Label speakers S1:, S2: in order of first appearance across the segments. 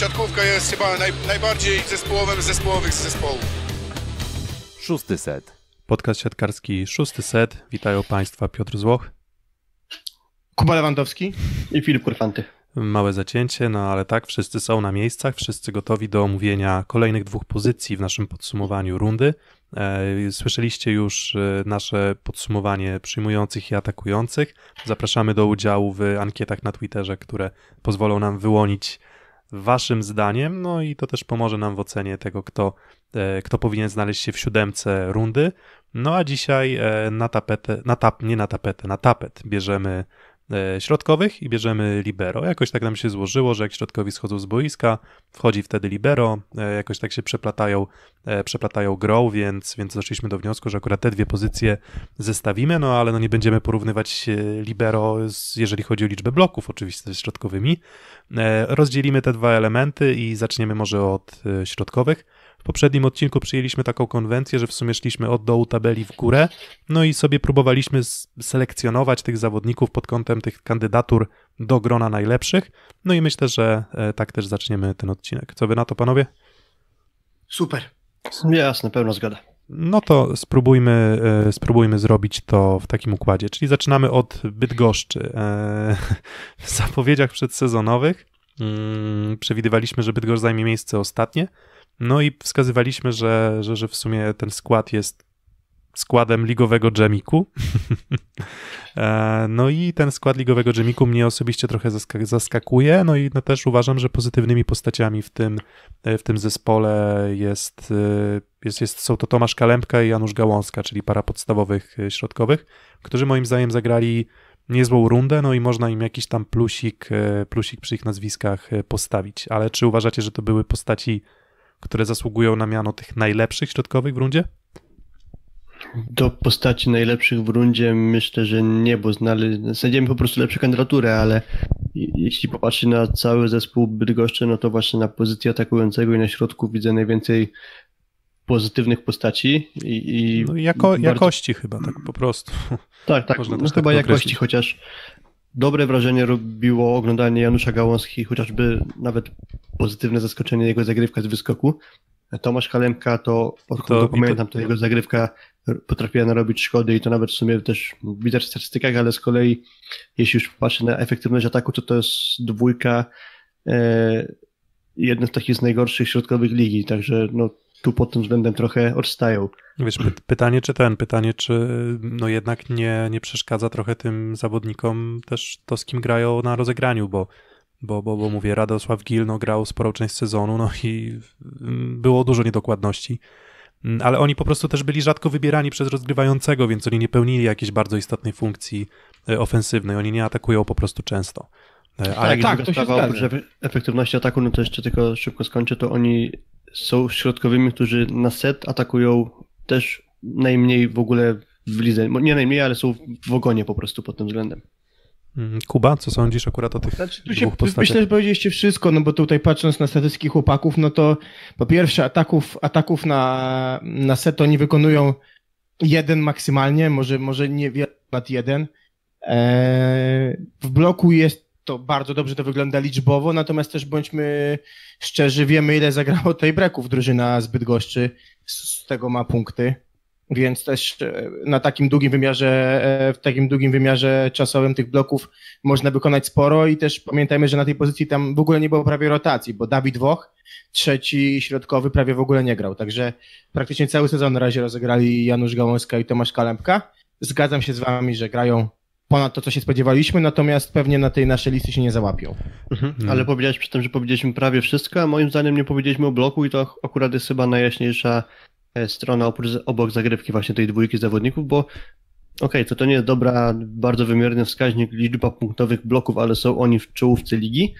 S1: siatkówka jest chyba naj, najbardziej zespołowym zespołowych z zespołów. Szósty set. Podcast siatkarski szósty set. Witają Państwa Piotr Złoch. Kuba Lewandowski i Filip Kurfanty. Małe zacięcie, no ale tak, wszyscy są na miejscach, wszyscy gotowi do omówienia kolejnych dwóch pozycji w naszym podsumowaniu rundy. E, słyszeliście już e, nasze podsumowanie przyjmujących i atakujących. Zapraszamy do udziału w ankietach na Twitterze, które pozwolą nam wyłonić waszym zdaniem, no i to też pomoże nam w ocenie tego, kto, e, kto powinien znaleźć się w siódemce rundy. No a dzisiaj e, na tapetę, na tap, nie na tapetę, na tapet bierzemy E, środkowych i bierzemy libero. Jakoś tak nam się złożyło, że jak środkowi schodzą z boiska, wchodzi wtedy libero, e, jakoś tak się przeplatają, e, przeplatają grą, więc, więc doszliśmy do wniosku, że akurat te dwie pozycje zestawimy, no ale no nie będziemy porównywać libero, z, jeżeli chodzi o liczbę bloków, oczywiście ze środkowymi. Rozdzielimy te dwa elementy i zaczniemy może od środkowych. W poprzednim odcinku przyjęliśmy taką konwencję, że w sumie szliśmy od dołu tabeli w górę, no i sobie próbowaliśmy selekcjonować tych zawodników pod kątem tych kandydatur do grona najlepszych. No i myślę, że e, tak też zaczniemy ten odcinek. Co wy na to, panowie?
S2: Super. Jasne, pełna zgoda.
S1: No to spróbujmy, e, spróbujmy zrobić to w takim układzie. Czyli zaczynamy od Bydgoszczy. E, w zapowiedziach przedsezonowych mm, przewidywaliśmy, że Bydgoszcz zajmie miejsce ostatnie. No i wskazywaliśmy, że, że, że w sumie ten skład jest składem ligowego dżemiku. E, no i ten skład ligowego dżemiku mnie osobiście trochę zaskakuje, no i no też uważam, że pozytywnymi postaciami w tym, e, w tym zespole jest, e, jest, jest, są to Tomasz Kalempka i Janusz Gałąska, czyli para podstawowych środkowych, którzy moim zdaniem zagrali niezłą rundę, no i można im jakiś tam plusik, plusik przy ich nazwiskach postawić. Ale czy uważacie, że to były postaci które zasługują na miano tych najlepszych środkowych w rundzie? Do postaci najlepszych
S2: w rundzie myślę, że nie, bo znali, znajdziemy po prostu lepszą kandydaturę, ale jeśli popatrzy na cały zespół Bydgoszczy, no to właśnie na pozycji atakującego i na środku widzę najwięcej pozytywnych postaci i, i no jako, bardzo... jakości
S1: chyba, tak po prostu.
S2: Tak, tak, Można no tak chyba tak jakości, chociaż dobre wrażenie robiło oglądanie Janusza Gałąski, chociażby nawet pozytywne zaskoczenie jego zagrywka z wyskoku. Tomasz Kalemka to, odkąd to, pamiętam, to jego zagrywka potrafiła narobić szkody i to nawet w sumie też widać w statystykach, ale z kolei jeśli już patrzę na efektywność ataku, to to jest dwójka e, jeden z takich z najgorszych środkowych ligi, także no tu pod tym względem trochę odstają.
S1: Wiesz, py pytanie czy ten, pytanie czy no jednak nie, nie przeszkadza trochę tym zawodnikom też to, z kim grają na rozegraniu, bo bo, bo, bo mówię, Radosław Gil no, grał sporą część sezonu no i mm, było dużo niedokładności, mm, ale oni po prostu też byli rzadko wybierani przez rozgrywającego, więc oni nie pełnili jakiejś bardzo istotnej funkcji e, ofensywnej, oni nie atakują po prostu często. E, tak, ale tak, tak to się zdarza. że
S2: efektywności ataku, no to jeszcze tylko szybko skończę, to oni są środkowymi, którzy na set atakują też najmniej w ogóle w lidze. Nie najmniej, ale są w ogonie po prostu pod tym względem.
S1: Mm, Kuba, co sądzisz akurat o tych znaczy, tu się,
S2: dwóch
S3: postaciach? Myślę, że powiedzieliście wszystko, no bo tutaj patrząc na statystyki chłopaków, no to po pierwsze ataków, ataków na, na set oni wykonują jeden maksymalnie, może, może nie nad jeden. Eee, w bloku jest to bardzo dobrze to wygląda liczbowo, natomiast też bądźmy szczerzy, wiemy ile zagrało tej breków drużyna zbyt Bydgoszczy, z tego ma punkty, więc też e, na takim długim wymiarze, e, w takim długim wymiarze czasowym tych bloków można wykonać sporo i też pamiętajmy, że na tej pozycji tam w ogóle nie było prawie rotacji, bo Dawid Woch, trzeci środkowy prawie w ogóle nie grał, także praktycznie cały sezon na razie rozegrali Janusz Gałąska i Tomasz Kalempka. Zgadzam się z wami, że grają ponad to, co się spodziewaliśmy, natomiast pewnie na tej naszej listy się nie załapią. Mhm, no. Ale
S2: powiedziałeś przy tym, że powiedzieliśmy prawie wszystko, a moim zdaniem nie powiedzieliśmy o bloku i to akurat jest chyba najjaśniejsza e, strona oprócz, obok zagrywki właśnie tej dwójki zawodników, bo okej, okay, to to nie jest dobra, bardzo wymierny wskaźnik liczba punktowych bloków, ale są oni w czołówce ligi,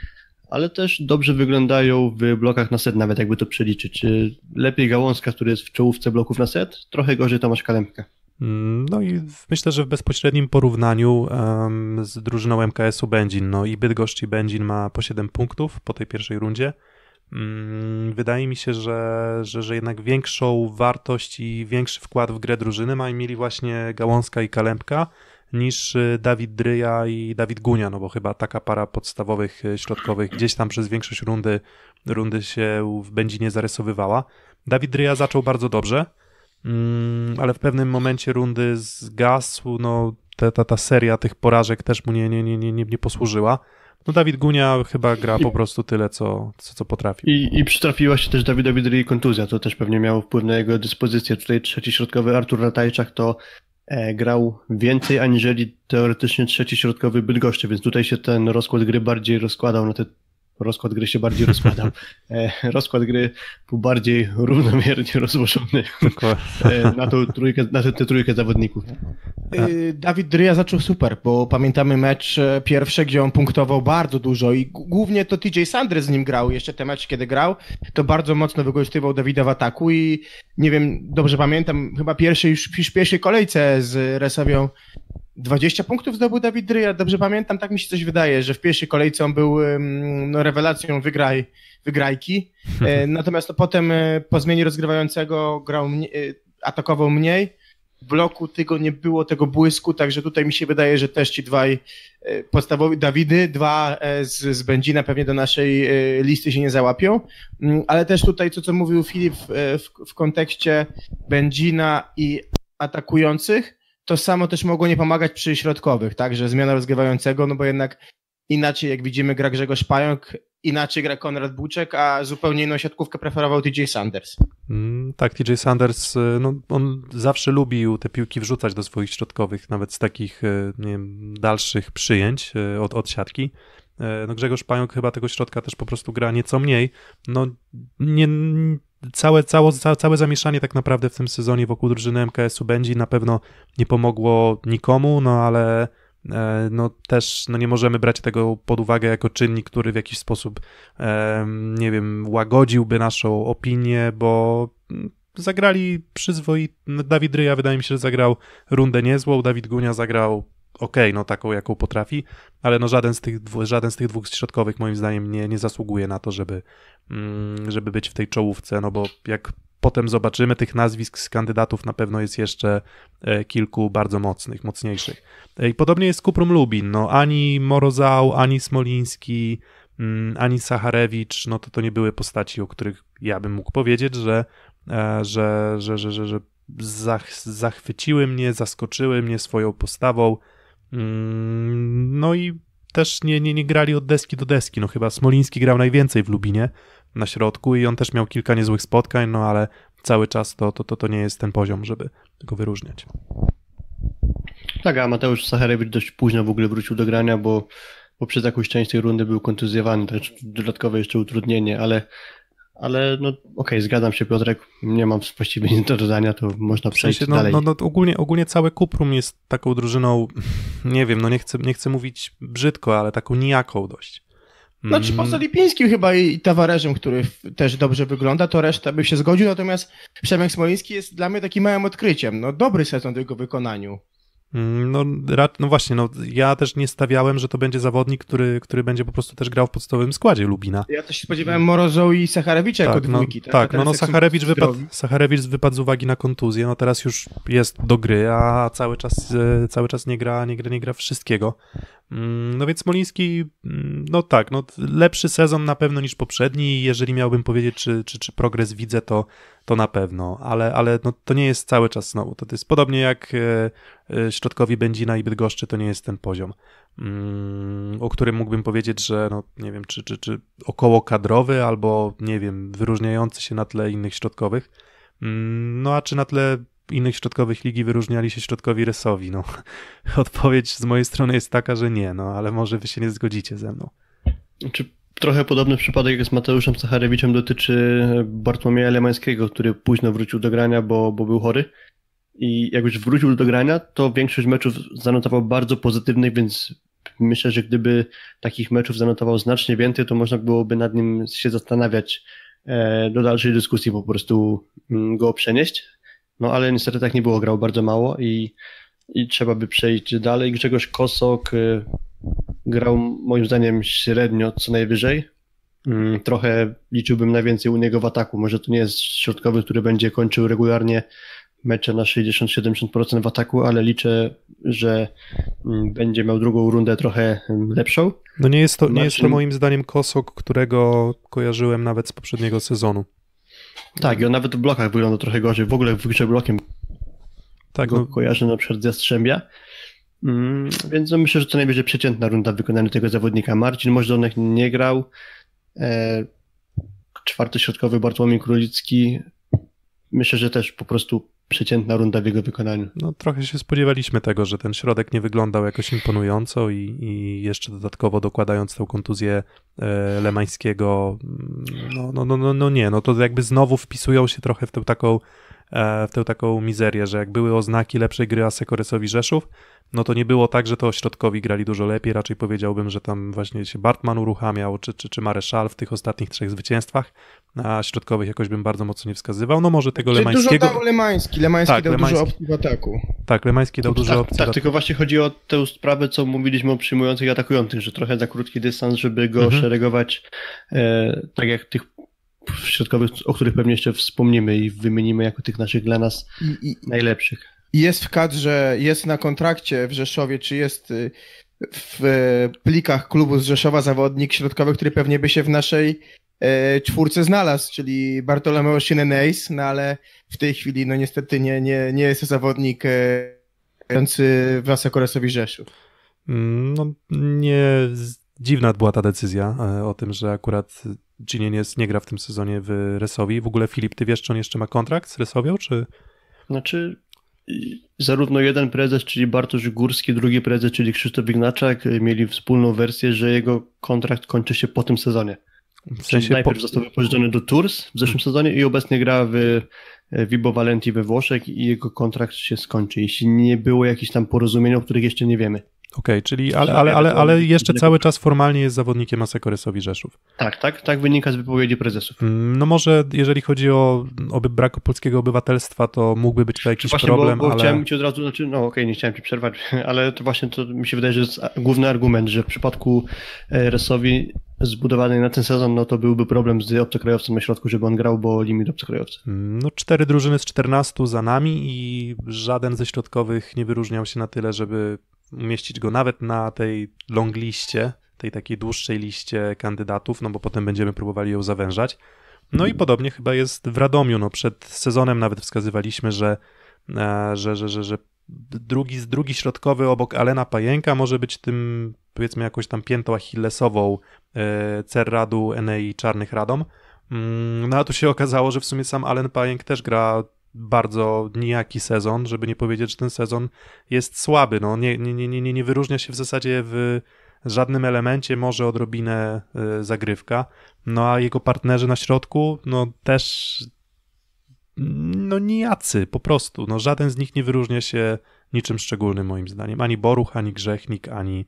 S2: ale też dobrze wyglądają w blokach na set, nawet jakby to przeliczyć. E, lepiej Gałązka, który jest w czołówce bloków na set, trochę gorzej Tomasz Kalemka.
S1: Mm, no i myślę, że w bezpośrednim porównaniu um, z drużyną MKS-u Będzin, no i Bydgoszcz i Będzin ma po 7 punktów po tej pierwszej rundzie. Um, wydaje mi się, że, że, że jednak większą wartość i większy wkład w grę drużyny mają mieli właśnie Gałązka i Kalempka niż y, Dawid Dryja i Dawid Gunia, no bo chyba taka para podstawowych y, środkowych gdzieś tam przez większość rundy, rundy się w Będzinie zarysowywała. Dawid Dryja zaczął bardzo dobrze, Mm, ale w pewnym momencie rundy zgasł, no ta, ta, ta seria tych porażek też mu nie, nie, nie, nie, nie posłużyła. No Dawid Gunia chyba gra po prostu tyle, co, co, co potrafi.
S2: I, I przytrafiła się też Dawidowi drugiej kontuzja, to też pewnie miało wpływ na jego dyspozycję. Tutaj trzeci środkowy Artur Ratajczak to e, grał więcej aniżeli teoretycznie trzeci środkowy Bydgoszczy, więc tutaj się ten rozkład gry bardziej rozkładał na te rozkład gry się bardziej rozkładał. E, rozkład gry był bardziej
S3: równomiernie rozłożony
S2: e, na, tą trójkę, na tę, tę trójkę zawodników.
S3: E, Dawid Dryja zaczął super, bo pamiętamy mecz pierwszy, gdzie on punktował bardzo dużo i głównie to TJ Sandre z nim grał. Jeszcze te mecze, kiedy grał, to bardzo mocno wykorzystywał Dawida w ataku i nie wiem, dobrze pamiętam, chyba pierwszy już w pierwszej kolejce z Resawią 20 punktów zdobył Dawid Ryja, dobrze pamiętam, tak mi się coś wydaje, że w pierwszej kolejce on był no, rewelacją wygraj, wygrajki, e, natomiast no, potem e, po zmianie rozgrywającego grał, e, atakował mniej, w bloku tego nie było, tego błysku, także tutaj mi się wydaje, że też ci dwaj podstawowi Dawidy, dwa z, z Będzina pewnie do naszej listy się nie załapią, mm, ale też tutaj to, co mówił Filip w, w, w kontekście Będzina i atakujących, to samo też mogło nie pomagać przy środkowych, także zmiana rozgrywającego, no bo jednak inaczej jak widzimy gra Grzegorz Pająk, inaczej gra Konrad Buczek, a zupełnie inną siatkówkę preferował TJ Sanders.
S1: Mm, tak, TJ Sanders, y, no, on zawsze lubił te piłki wrzucać do swoich środkowych, nawet z takich y, wiem, dalszych przyjęć y, od, od siatki. No Grzegorz Pająk chyba tego środka też po prostu gra nieco mniej. No nie, całe, całe, całe zamieszanie tak naprawdę w tym sezonie wokół drużyny MKS-u Będzi na pewno nie pomogło nikomu, no ale e, no też no nie możemy brać tego pod uwagę jako czynnik, który w jakiś sposób, e, nie wiem, łagodziłby naszą opinię, bo mm, zagrali przyzwoit, no Dawid Ryja wydaje mi się, że zagrał rundę niezłą, Dawid Gunia zagrał ok, no taką jaką potrafi, ale no żaden z tych, żaden z tych dwóch środkowych moim zdaniem nie, nie zasługuje na to, żeby, mm, żeby być w tej czołówce, no bo jak potem zobaczymy tych nazwisk z kandydatów, na pewno jest jeszcze e, kilku bardzo mocnych, mocniejszych. E, I podobnie jest z Kuprum Lubin, no ani Morozał, ani Smoliński, mm, ani Sacharewicz, no to to nie były postaci, o których ja bym mógł powiedzieć, że, e, że, że, że, że zachwyciły mnie, zaskoczyły mnie swoją postawą, Mm, no i też nie, nie, nie grali od deski do deski. No chyba Smoliński grał najwięcej w Lubinie na środku i on też miał kilka niezłych spotkań, no ale cały czas to, to, to, to nie jest ten poziom, żeby go wyróżniać.
S2: Tak, a Mateusz Sacharewicz dość późno w ogóle wrócił do grania, bo, bo przez jakąś część tej rundy był kontuzjowany, także dodatkowe jeszcze utrudnienie, ale ale no okej, okay, zgadzam się Piotrek, nie mam właściwie nic do dodania, to można przejść w sensie, no, dalej. No, no,
S1: ogólnie, ogólnie cały Kuprum jest taką drużyną, nie wiem, no nie chcę, nie chcę mówić brzydko, ale taką nijaką dość. Znaczy czy mm. poza
S3: Lipińskim chyba i Tawareżem, który też dobrze wygląda, to reszta by się zgodził, natomiast Przemek Smolinski jest dla mnie takim małym odkryciem. No dobry sezon w jego wykonaniu.
S1: Mm, no, no właśnie, no, ja też nie stawiałem, że to będzie zawodnik, który, który będzie po prostu też grał w podstawowym składzie Lubina. Ja
S3: też się spodziewałem Morozo i Sacharewicza tak, jako dwójki. No, tak, no, tak? Tak, no, no Sacharewicz, wypadł,
S1: Sacharewicz wypadł z uwagi na kontuzję, no teraz już jest do gry, a cały czas, e, cały czas nie gra, nie gra, nie gra wszystkiego. Mm, no więc Moliński, mm, no tak, no lepszy sezon na pewno niż poprzedni. Jeżeli miałbym powiedzieć, czy, czy, czy progres widzę, to, to na pewno, ale, ale no, to nie jest cały czas znowu. To, to jest podobnie jak e, e, środkowi Będzina i Bydgoszczy, to nie jest ten poziom, mm, o którym mógłbym powiedzieć, że no, nie wiem, czy, czy, czy około kadrowy, albo nie wiem, wyróżniający się na tle innych środkowych. No a czy na tle innych środkowych ligi wyróżniali się środkowi resowi. No, odpowiedź z mojej strony jest taka, że nie, no ale może wy się nie zgodzicie ze mną.
S2: Czy trochę podobny przypadek jak z Mateuszem Sacharewiczem dotyczy Bartłomieja Alemańskiego, który późno wrócił do grania, bo, bo był chory. I jak już wrócił do grania, to większość meczów zanotował bardzo pozytywnych, więc myślę, że gdyby takich meczów zanotował znacznie więcej, to można byłoby nad nim się zastanawiać, e, do dalszej dyskusji po prostu mm, go przenieść. No ale niestety tak nie było, grał bardzo mało i, i trzeba by przejść dalej. Grzegorz Kosok y, grał moim zdaniem średnio, co najwyżej. Mm, trochę liczyłbym na więcej u niego w ataku. Może to nie jest środkowy, który będzie kończył regularnie mecze na 60-70% w ataku, ale liczę,
S1: że mm, będzie miał drugą rundę trochę mm, lepszą. No nie jest to, nie jest to moim zdaniem Kosok, którego kojarzyłem nawet z poprzedniego sezonu. Tak, i on nawet w
S2: blokach wygląda trochę gorzej. W ogóle w grze blokiem tak, go no. kojarzę na przykład ze Strzębia. Mm, więc no myślę, że to najbardziej przeciętna runda wykonania tego zawodnika. Marcin Możdonek nie grał. E, czwarty środkowy Bartłomiej Królicki. Myślę, że też po prostu przeciętna runda w jego wykonaniu.
S1: No trochę się spodziewaliśmy tego, że ten środek nie wyglądał jakoś imponująco i, i jeszcze dodatkowo dokładając tę kontuzję e, Lemańskiego, mm, no, no, no, no, no nie, no to jakby znowu wpisują się trochę w tę taką E, w tę taką mizerię, że jak były oznaki lepszej gry Asekoresowi Rzeszów, no to nie było tak, że to środkowi grali dużo lepiej, raczej powiedziałbym, że tam właśnie się Bartman uruchamiał, czy, czy, czy Mareszal w tych ostatnich trzech zwycięstwach, a środkowych jakoś bym bardzo mocno nie wskazywał, no może tego Lemańskiego... Dużo dał Lemański, Lemański tak, dał Lemański. dużo opcji w ataku. Tak, Lemański dał no, dużo tak, opcji. Tak, do... tylko
S2: właśnie chodzi o tę sprawę, co mówiliśmy o przyjmujących i atakujących, że trochę za krótki dystans, żeby go mhm. szeregować e, tak jak tych środkowych, o których pewnie jeszcze wspomnimy i
S3: wymienimy jako tych naszych dla nas I, najlepszych. Jest w kadrze, jest na kontrakcie w Rzeszowie, czy jest y, w y, plikach klubu z Rzeszowa zawodnik środkowy, który pewnie by się w naszej y, czwórce znalazł, czyli Bartolomeo Szyneneis, no ale w tej chwili no niestety nie, nie, nie jest to zawodnik grający w
S1: Asakoresowi Rzeszów. Mm, no nie, dziwna była ta decyzja e, o tym, że akurat Ginienies nie gra w tym sezonie w Resowi. W ogóle Filip, ty wiesz, czy on jeszcze ma kontrakt z Resowią, czy... Znaczy, zarówno jeden prezes, czyli Bartosz
S2: Górski, drugi prezes, czyli Krzysztof Ignaczak, y, mieli wspólną wersję, że jego kontrakt kończy się po tym sezonie. W sensie czyli najpierw po... został wypożyczony do Tours w zeszłym hmm. sezonie i obecnie gra w y, Vibo Valenti we Włoszech i jego kontrakt się skończy, jeśli nie było jakichś tam porozumień,
S1: o których jeszcze nie wiemy. Okej, czyli ale, ale, ale, ale jeszcze cały czas formalnie jest zawodnikiem Asekoresowi Rzeszów. Tak, tak, tak wynika z wypowiedzi prezesów. Mm, no może jeżeli chodzi o, o brak polskiego obywatelstwa, to mógłby być to jakiś właśnie, problem, bo, bo ale... chciałem
S2: ci od razu, znaczy, no okej, okay, nie chciałem ci przerwać, ale to właśnie to mi się wydaje, że jest główny argument, że w przypadku e, Resowi zbudowanej na ten sezon, no to byłby problem z obcokrajowcem na środku, żeby on grał, bo limit obcokrajowcy.
S1: Mm, no cztery drużyny z czternastu za nami i żaden ze środkowych nie wyróżniał się na tyle, żeby umieścić go nawet na tej long liście, tej takiej dłuższej liście kandydatów, no bo potem będziemy próbowali ją zawężać. No i podobnie chyba jest w Radomiu. No przed sezonem nawet wskazywaliśmy, że, e, że, że, że, że drugi, drugi środkowy obok Alena Pajenka może być tym, powiedzmy, jakąś tam piętą achillesową e, Cerradu Enei Czarnych Radom. Mm, no a tu się okazało, że w sumie sam Alen Pajenk też gra bardzo nijaki sezon, żeby nie powiedzieć, że ten sezon jest słaby. No, nie, nie, nie, nie, nie wyróżnia się w zasadzie w żadnym elemencie, może odrobinę y, zagrywka. No a jego partnerzy na środku, no też no nijacy po prostu. No, żaden z nich nie wyróżnia się niczym szczególnym moim zdaniem. Ani Boruch, ani Grzechnik, ani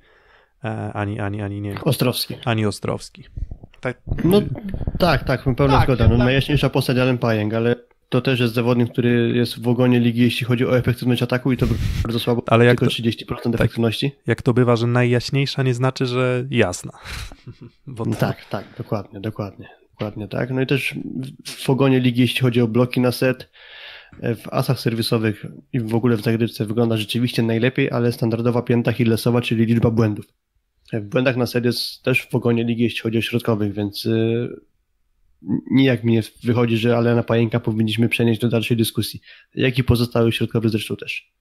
S1: e, ani, ani, ani nie. Ostrowski. Ani Ostrowski. Tak. No
S2: tak, tak, pełna tak, zgoda. No, tak. Najjaśniejsza postać Allen Pajęg, ale to też jest zawodnik, który jest w ogonie ligi, jeśli chodzi o efektywność ataku i to bardzo słabo, Ale jak tylko to, 30%
S1: tak, efektywności. Tak, jak to bywa, że najjaśniejsza nie znaczy, że jasna. To... Tak, tak, dokładnie, dokładnie. Dokładnie
S2: tak. No i też w ogonie ligi, jeśli chodzi o bloki na set, w asach serwisowych i w ogóle w zagrywce wygląda rzeczywiście najlepiej, ale standardowa pięta Hillesowa, czyli liczba błędów. W błędach na set jest też w ogonie ligi, jeśli chodzi o środkowych, więc y, nijak mi nie wychodzi, że Alena Pajęka powinniśmy przenieść do dalszej dyskusji, jak i pozostałych środkowych zresztą też.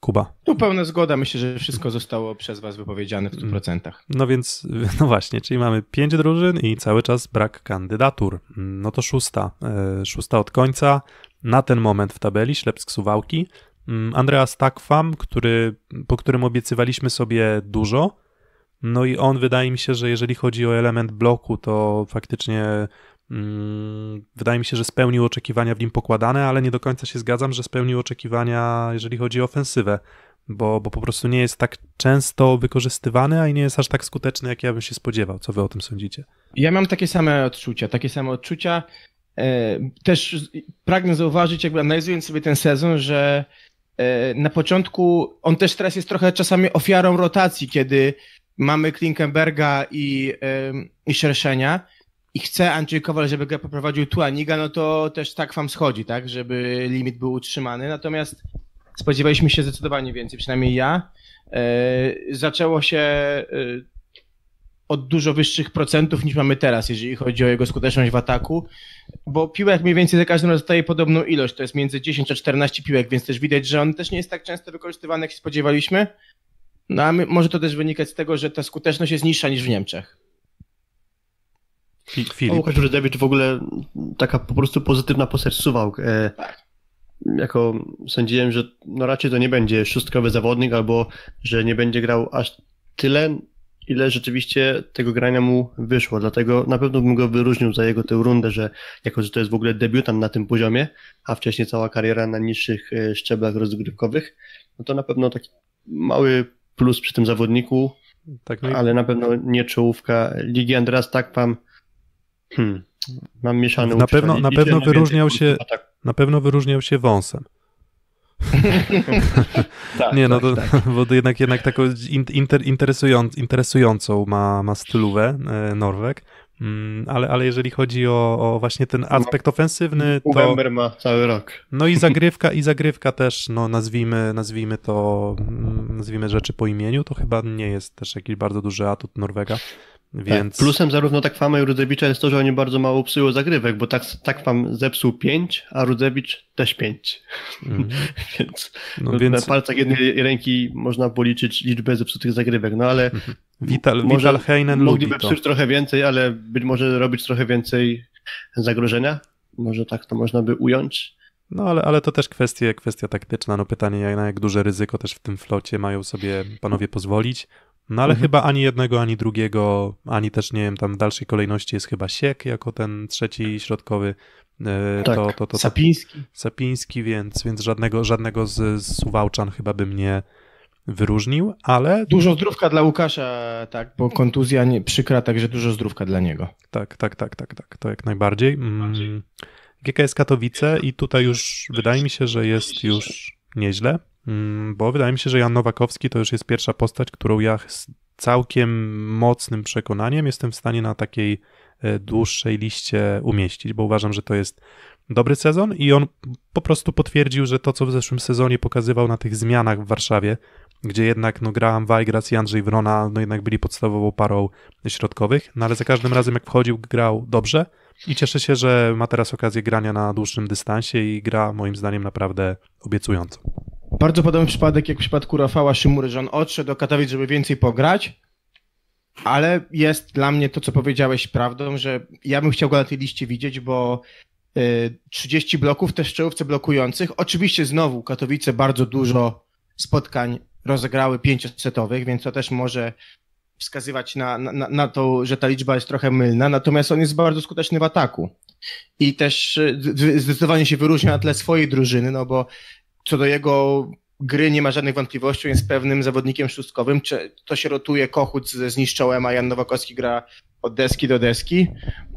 S2: Kuba.
S3: Tu pełna zgoda. Myślę, że wszystko zostało przez Was wypowiedziane w 100%. Mm.
S1: No więc, no właśnie, czyli mamy pięć drużyn i cały czas brak kandydatur. No to szósta. E, szósta od końca. Na ten moment w tabeli Ślepsk Suwałki. Mm, Andreas Takfam, który, po którym obiecywaliśmy sobie dużo. No i on wydaje mi się, że jeżeli chodzi o element bloku, to faktycznie Mm, wydaje mi się, że spełnił oczekiwania w nim pokładane, ale nie do końca się zgadzam, że spełnił oczekiwania, jeżeli chodzi o ofensywę, bo, bo po prostu nie jest tak często wykorzystywany, a i nie jest aż tak skuteczny, jak ja bym się spodziewał. Co wy o tym sądzicie? Ja mam takie same odczucia, takie same odczucia. E, też
S3: pragnę zauważyć, jakby analizując sobie ten sezon, że e, na początku on też teraz jest trochę czasami ofiarą rotacji, kiedy mamy Klinkenberga i, e, i Szerszenia i chce Andrzej Kowal, żeby grę poprowadził Tuaniga, no to też tak wam schodzi, tak, żeby limit był utrzymany. Natomiast spodziewaliśmy się zdecydowanie więcej, przynajmniej ja. E, zaczęło się e, od dużo wyższych procentów niż mamy teraz, jeżeli chodzi o jego skuteczność w ataku, bo piłek mniej więcej za każdym razem dostaje podobną ilość, to jest między 10 a 14 piłek, więc też widać, że on też nie jest tak często wykorzystywany, jak się spodziewaliśmy. No a my, może to też wynikać z tego, że ta skuteczność jest niższa niż w Niemczech.
S1: Filip. O Łukaszu
S2: w ogóle taka po prostu pozytywna postać suwałk. E, tak. jako sądziłem, że no raczej to nie będzie szóstkowy zawodnik, albo że nie będzie grał aż tyle, ile rzeczywiście tego grania mu wyszło. Dlatego na pewno bym go wyróżnił za jego tę rundę, że jako, że to jest w ogóle debiutant na tym poziomie, a wcześniej cała kariera na niższych e, szczeblach rozgrywkowych, no to na pewno taki mały plus przy tym zawodniku, tak, no i... ale na pewno nie czołówka ligi. Andreas tak wam Hmm. Mam mieszany Na pewno, na pewno wyróżniał
S1: się no tak. na pewno wyróżniał się wąsem. tak, nie, no tak, to, tak, bo jednak, jednak taką inter, interesując, interesującą ma, ma stylówę e, Norwek, mm, ale, ale jeżeli chodzi o, o właśnie ten no. aspekt ofensywny, to... Uwember ma cały rok. No i zagrywka, i zagrywka też, no nazwijmy, nazwijmy to, mm, nazwijmy rzeczy po imieniu, to chyba nie jest też jakiś bardzo duży atut Norwega. Tak, więc... Tak, plusem
S2: zarówno tak fama i Rudzewicza jest to, że oni bardzo mało psują zagrywek, bo tak, tak fam zepsuł 5, a Rudzewicz też 5. Mm. więc, no więc, na palcach jednej ręki można policzyć liczbę zepsutych zagrywek, no ale Vital, mhm. może Vital Heinen mogliby psuć trochę więcej, ale być może robić trochę więcej zagrożenia. Może tak to można by ująć.
S1: No ale, ale to też kwestia kwestia taktyczna. No pytanie, na jak duże ryzyko też w tym flocie mają sobie panowie pozwolić. No ale mhm. chyba ani jednego, ani drugiego, ani też nie wiem, tam w dalszej kolejności jest chyba Siek jako ten trzeci środkowy. E, tak, to, to, to, to, Sapiński. Sapiński, więc, więc żadnego, żadnego z, z Suwałczan chyba bym nie wyróżnił, ale... Dużo zdrówka
S3: dla Łukasza, tak,
S1: bo kontuzja nie, przykra, także dużo zdrówka dla niego. Tak, tak, tak, tak, tak, to jak najbardziej. Mm. GKS Katowice i tutaj już wydaje mi się, że jest już nieźle. Mm, bo wydaje mi się, że Jan Nowakowski to już jest pierwsza postać, którą ja z całkiem mocnym przekonaniem jestem w stanie na takiej e, dłuższej liście umieścić, bo uważam, że to jest dobry sezon i on po prostu potwierdził, że to, co w zeszłym sezonie pokazywał na tych zmianach w Warszawie, gdzie jednak no, Graham Weigras i Andrzej Wrona no, jednak byli podstawową parą środkowych, no ale za każdym razem jak wchodził grał dobrze i cieszę się, że ma teraz okazję grania na dłuższym dystansie i gra moim zdaniem naprawdę obiecująco.
S3: Bardzo podobny przypadek jak w przypadku Rafała Szymury, że on odszedł do Katowic, żeby więcej pograć, ale jest dla mnie to, co powiedziałeś, prawdą, że ja bym chciał go na tej liście widzieć, bo 30 y, bloków też w czołówce blokujących. Oczywiście znowu Katowice bardzo dużo spotkań rozegrały pięciosetowych, więc to też może wskazywać na, na, na to, że ta liczba jest trochę mylna, natomiast on jest bardzo skuteczny w ataku. I też y, zdecydowanie się wyróżnia na tle swojej drużyny, no bo co do jego gry nie ma żadnych wątpliwości, jest pewnym zawodnikiem szóstkowym. To się rotuje Kochut ze z a Jan Nowakowski gra od deski do deski.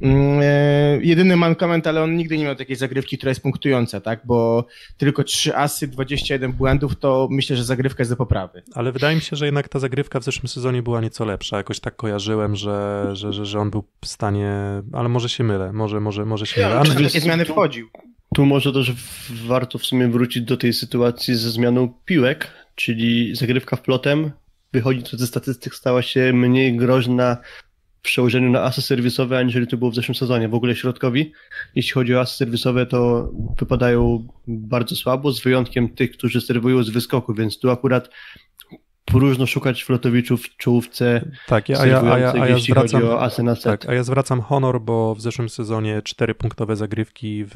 S3: Mm, e, jedyny mankament, ale on nigdy nie miał takiej zagrywki, która jest punktująca, tak? Bo tylko 3 asy, 21 błędów, to myślę, że zagrywka jest do poprawy.
S1: Ale wydaje mi się, że jednak ta zagrywka w zeszłym sezonie była nieco lepsza. Jakoś tak kojarzyłem, że, że, że, że on był w stanie, ale może się mylę, może, może, może się ja, mylę. Ale... Takie zmiany
S2: wchodził. Tu może też warto w sumie wrócić do tej sytuacji ze zmianą piłek, czyli zagrywka w plotem, wychodzi to ze statystyk, stała się mniej groźna w przełożeniu na asy serwisowe, aniżeli to było w zeszłym sezonie. W ogóle środkowi, jeśli chodzi o asy serwisowe, to wypadają bardzo słabo, z wyjątkiem tych, którzy serwują z wyskoku, więc tu akurat próżno szukać flotowiczów w czołówce. Tak, a ja, a ja, a ja zwracam, tak,
S1: a ja zwracam honor, bo w zeszłym sezonie cztery punktowe zagrywki w,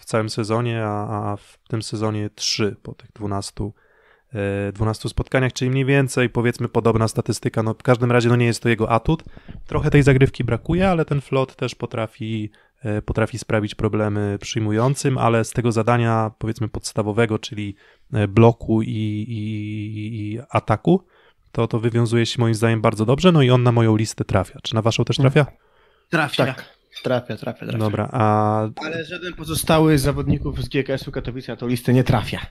S1: w całym sezonie, a, a, w tym sezonie trzy po tych dwunastu 12 e, spotkaniach, czyli mniej więcej powiedzmy podobna statystyka. No, w każdym razie no, nie jest to jego atut. Trochę tej zagrywki brakuje, ale ten flot też potrafi E, potrafi sprawić problemy przyjmującym, ale z tego zadania powiedzmy podstawowego, czyli e, bloku i, i, i ataku, to to wywiązuje się moim zdaniem bardzo dobrze, no i on na moją listę trafia. Czy na waszą też mhm. trafia?
S2: Trafia. Tak. Trafia, trafia, trafia.
S1: Dobra, a... Ale żaden pozostały z
S3: zawodników z GKS-u Katowice na tą listę nie trafia.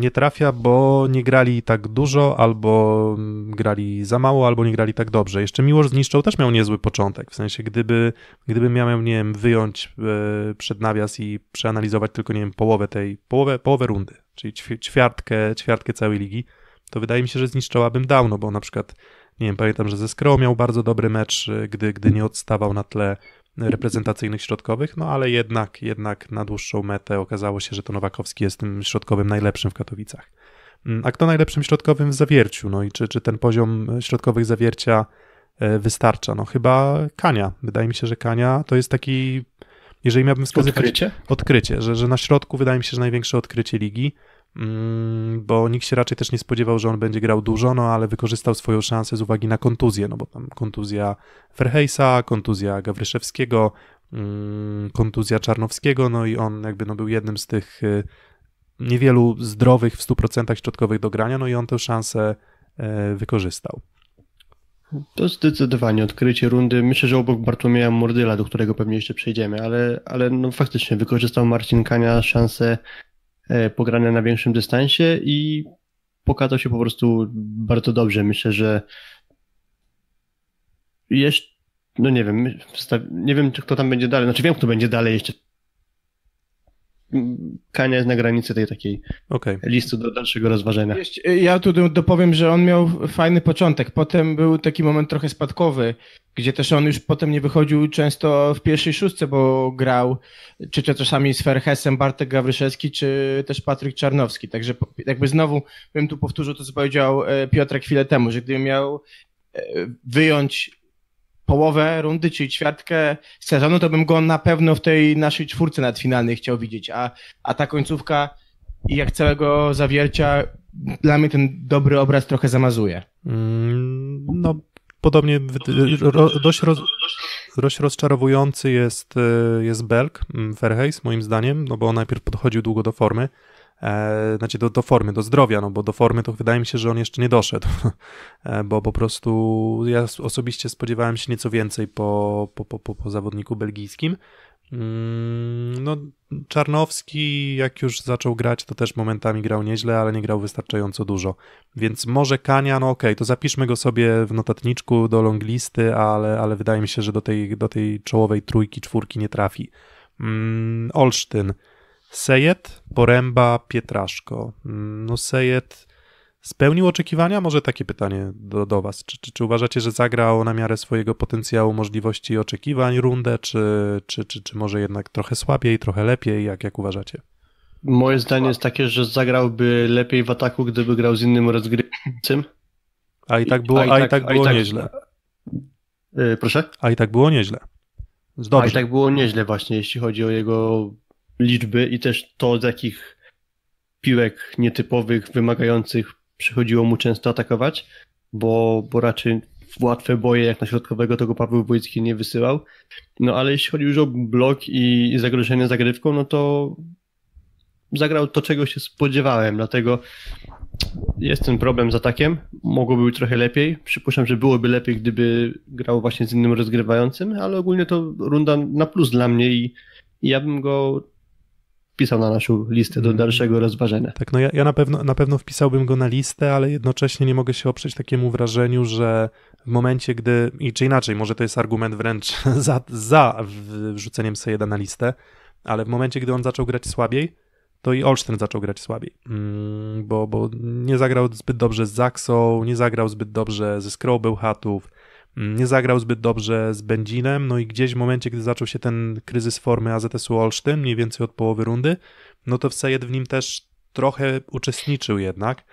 S1: Nie trafia, bo nie grali tak dużo, albo grali za mało, albo nie grali tak dobrze. Jeszcze Miłosz Zniszczał też miał niezły początek, w sensie gdyby, gdybym ja miał, nie wiem, wyjąć e, przed nawias i przeanalizować tylko, nie wiem, połowę tej, połowę, połowę rundy, czyli ćwiartkę, ćwiartkę całej ligi, to wydaje mi się, że Zniszczałabym dawno, bo na przykład, nie wiem, pamiętam, że ze Skro miał bardzo dobry mecz, e, gdy, gdy nie odstawał na tle reprezentacyjnych środkowych, no ale jednak, jednak na dłuższą metę okazało się, że to Nowakowski jest tym środkowym najlepszym w Katowicach. Mm, a kto najlepszym środkowym w zawierciu? No i czy, czy ten poziom e, środkowych zawiercia e, wystarcza? No chyba Kania. Wydaje mi się, że Kania to jest taki, jeżeli miałbym wskazywać... Odkrycie? Odkrycie, że, że na środku wydaje mi się, że największe odkrycie ligi. Mm, bo nikt się raczej też nie spodziewał, że on będzie grał dużo, no ale wykorzystał swoją szansę z uwagi na kontuzję, no bo tam kontuzja Verheysa, kontuzja Gawryszewskiego, mm, kontuzja Czarnowskiego, no i on jakby no, był jednym z tych y, niewielu zdrowych w 100% środkowych do grania, no i on tę szansę e, wykorzystał.
S2: To zdecydowanie odkrycie rundy. Myślę, że obok Bartłomieja Mordyla, do którego pewnie jeszcze przejdziemy, ale, ale no faktycznie wykorzystał Marcin Kania szansę E, pogrania na większym dystansie i pokazał się po prostu bardzo dobrze. Myślę, że jeszcze, no nie wiem, nie wiem, kto tam będzie dalej, znaczy wiem, kto będzie dalej jeszcze Kania jest na granicy tej takiej okay. listy do dalszego rozważenia.
S3: Ja tu dopowiem, że on miał fajny początek. Potem był taki moment trochę spadkowy, gdzie też on już potem nie wychodził często w pierwszej szóstce, bo grał czy to czasami z Ferhesem, Bartek Gawryszewski, czy też Patryk Czarnowski. Także jakby znowu bym tu powtórzył to, co powiedział e, Piotrek chwilę temu, że gdybym miał e, wyjąć połowę rundy, czyli ćwiartkę sezonu, to bym go na pewno w tej naszej czwórce nadfinalnej chciał widzieć, a, a ta końcówka i jak całego zawiercia dla mnie ten dobry obraz
S1: trochę zamazuje. Mm, no, podobnie ro, dość, roz, dość rozczarowujący jest, y, jest Belk, Fairhays mm, moim zdaniem, no bo on najpierw podchodził długo do formy, e, znaczy do, do formy, do zdrowia, no bo do formy to wydaje mi się, że on jeszcze nie doszedł, e, bo po prostu ja osobiście spodziewałem się nieco więcej po, po, po, po, po zawodniku belgijskim. Mm, no, Czarnowski, jak już zaczął grać, to też momentami grał nieźle, ale nie grał wystarczająco dużo. Więc może Kania, no okej, okay, to zapiszmy go sobie w notatniczku do longlisty, ale, ale wydaje mi się, że do tej, do tej czołowej trójki, czwórki nie trafi. Mm, Olsztyn. Sejet, Poręba, Pietraszko. Mm, no Sejet spełnił oczekiwania? Może takie pytanie do, do Was. Czy, czy, czy, uważacie, że zagrał na miarę swojego potencjału, możliwości i oczekiwań rundę, czy, czy, czy, czy może jednak trochę słabiej, trochę lepiej? Jak, jak uważacie?
S2: Moje tak zdanie jest takie, że zagrałby lepiej w ataku, gdyby grał z innym rozgrywcem. A i tak było, a i tak, tak było tak, nieźle. Yy, proszę? A i tak było nieźle. Dobrze. A i tak było nieźle właśnie, jeśli chodzi o jego liczby i też to, z jakich piłek nietypowych, wymagających przychodziło mu często atakować, bo, bo raczej w łatwe boje jak na środkowego tego Paweł Wojcki nie wysyłał. No ale jeśli chodzi już o blok i zagrożenie zagrywką, no to zagrał to, czego się spodziewałem, dlatego jest ten problem z atakiem. Mogłoby być trochę lepiej. Przypuszczam, że byłoby lepiej, gdyby grał właśnie z innym rozgrywającym, ale ogólnie to runda na plus dla mnie i ja bym go wpisał na naszą listę do mhm. dalszego rozważenia.
S1: Tak, no ja, ja na, pewno, na pewno wpisałbym go na listę, ale jednocześnie nie mogę się oprzeć takiemu wrażeniu, że w momencie, gdy, i czy inaczej, może to jest argument wręcz za, za wrzuceniem Sejeda na listę, ale w momencie, gdy on zaczął grać słabiej, to i Olsztyn zaczął grać słabiej, mm, bo, bo nie zagrał zbyt dobrze z Zaksą, nie zagrał zbyt dobrze ze Skrą Bełchatów, Mm, nie zagrał zbyt dobrze z Benzinem, no i gdzieś w momencie, gdy zaczął się ten kryzys formy AZS-u Olsztyn, mniej więcej od połowy rundy, no to Wsejed w nim też trochę uczestniczył jednak,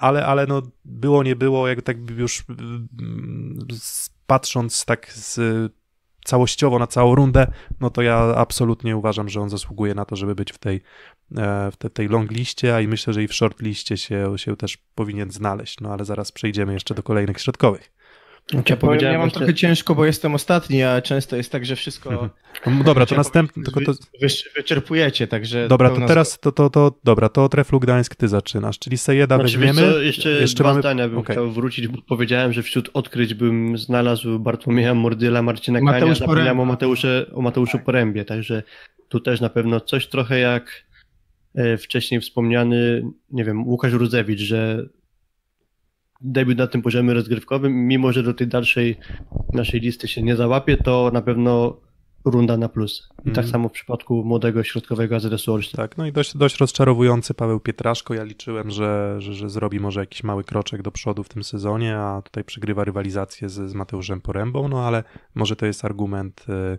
S1: ale, ale no było, nie było, jak tak już mm, patrząc tak z całościowo na całą rundę, no to ja absolutnie uważam, że on zasługuje na to, żeby być w tej, e, w te, tej long liście, a i myślę, że i w short liście się, się też powinien znaleźć, no ale zaraz przejdziemy jeszcze do kolejnych środkowych. Ja bo ja mam trochę
S3: ciężko, bo jestem ostatni, a często jest tak, że wszystko. Mhm. No, dobra, to następny. To,
S1: Wyczerpujecie, także. Dobra, to, teraz to, to, to, dobra, to Treflu Gdańsk ty zaczynasz, czyli Sejeda znaczy, weźmiemy. Co, jeszcze jeszcze dwa mamy... zdania bym okay.
S2: chciał wrócić, bo powiedziałem, że wśród odkryć bym znalazł Bartłomieja Mordyla, Marcina Kania, Mateusz zapomniałem o, Mateusze, o Mateuszu Porębie, także tu też na pewno coś trochę jak e, wcześniej wspomniany, nie wiem, Łukasz Rudzewicz, że debiut na tym poziomie rozgrywkowym, mimo że do tej dalszej naszej listy się nie załapie, to na pewno runda na plus. I mm. tak mhm. samo w przypadku młodego środkowego azs Olsztyn.
S1: Tak, no i dość, dość rozczarowujący Paweł Pietraszko. Ja liczyłem, że, że, że, zrobi może jakiś mały kroczek do przodu w tym sezonie, a tutaj przegrywa rywalizację z, z Mateuszem Porębą, no ale może to jest argument... Y,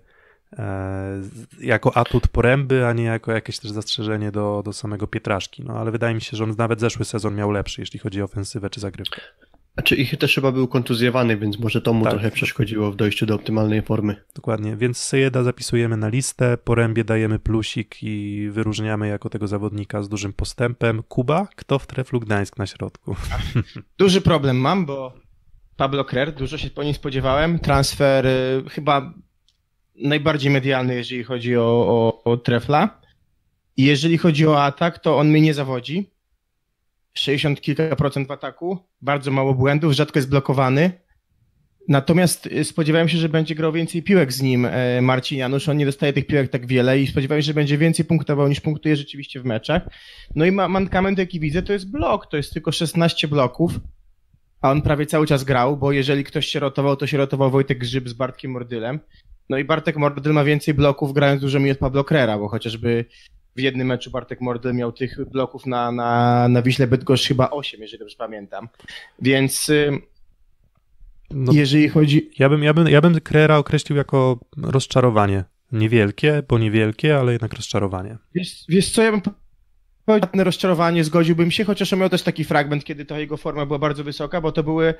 S1: E, jako atut poręby, a nie jako jakieś też zastrzeżenie do, do samego Pietraszki. No ale wydaje mi się, że on nawet zeszły sezon miał lepszy, jeśli chodzi o ofensywę czy zagrywkę. Znaczy ich też chyba był kontuzjowany, więc może to mu tak. trochę przeszkodziło w dojściu do optymalnej formy. Dokładnie, więc Syeda zapisujemy na listę, Porębie dajemy plusik i wyróżniamy jako tego zawodnika z dużym postępem. Kuba, kto w treflu Gdańsk na środku? Duży problem mam, bo Pablo Krer, dużo się po nim spodziewałem. Transfer y,
S3: chyba najbardziej medialny, jeżeli chodzi o, o, o trefla. jeżeli chodzi o atak, to on mnie nie zawodzi. 60 kilka procent w ataku, bardzo mało błędów, rzadko jest blokowany. Natomiast y, spodziewałem się, że będzie grał więcej piłek z nim e, Marcin Janusz. On nie dostaje tych piłek tak wiele i spodziewałem się, że będzie więcej punktował niż punktuje rzeczywiście w meczach. No i mankament, jaki widzę, to jest blok. To jest tylko 16 bloków, a on prawie cały czas grał, bo jeżeli ktoś się rotował, to się rotował Wojtek Grzyb z Bartkiem Mordylem. No i Bartek Mordel ma więcej bloków grając dużo mniej od Pablo Krera, bo chociażby w jednym meczu Bartek Mordel miał tych bloków na, na, na Wiśle Bydgoszcz chyba 8, jeżeli dobrze pamiętam.
S1: Więc y, no, jeżeli chodzi... Ja bym, ja, bym, ja bym Krera określił jako rozczarowanie. Niewielkie, bo niewielkie, ale jednak rozczarowanie. Wiesz, wiesz
S3: co, ja bym na rozczarowanie zgodziłbym się, chociaż on miał też taki fragment, kiedy to jego forma była bardzo wysoka, bo to były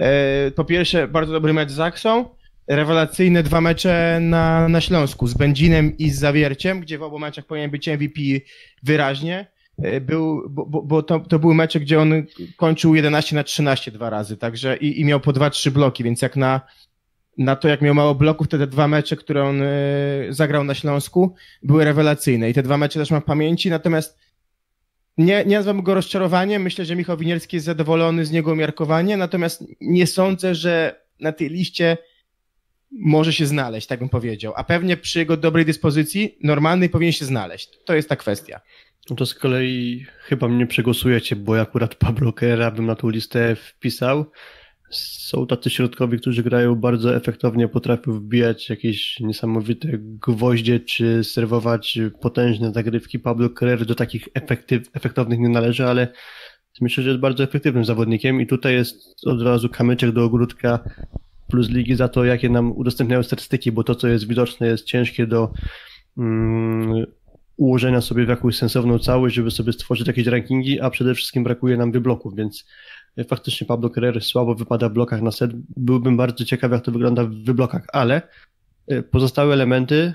S3: e, po pierwsze bardzo dobry mecz z Aksą, rewelacyjne dwa mecze na, na Śląsku z Będzinem i z Zawierciem, gdzie w obu meczach powinien być MVP wyraźnie. E, był, bo, bo to, to były mecze, gdzie on kończył 11 na 13 dwa razy, także i, i miał po 2-3 bloki, więc jak na, na to, jak miał mało bloków, te, te dwa mecze, które on e, zagrał na Śląsku, były rewelacyjne i te dwa mecze też mam w pamięci, natomiast nie, nie nazwam go rozczarowaniem, myślę, że Michał Winierski jest zadowolony z niego umiarkowanie, natomiast nie sądzę, że na tej liście może się znaleźć, tak bym powiedział. A pewnie przy jego dobrej dyspozycji normalnej powinien się znaleźć. To jest ta
S2: kwestia. No to z kolei chyba mnie przegłosujecie, bo ja akurat Pablo Kera bym na tą listę wpisał. Są tacy środkowi, którzy grają bardzo efektownie, potrafią wbijać jakieś niesamowite gwoździe, czy serwować potężne zagrywki. Pablo Kerr do takich efektyw, efektownych nie należy, ale myślę, że jest bardzo efektywnym zawodnikiem i tutaj jest od razu kamyczek do ogródka plus ligi za to, jakie nam udostępniają statystyki, bo to, co jest widoczne, jest ciężkie do um, ułożenia sobie w jakąś sensowną całość, żeby sobie stworzyć jakieś rankingi, a przede wszystkim brakuje nam wybloków, więc e, faktycznie Pablo Carrer słabo wypada w blokach na set. Byłbym bardzo ciekaw, jak to wygląda w wyblokach, ale e, pozostałe elementy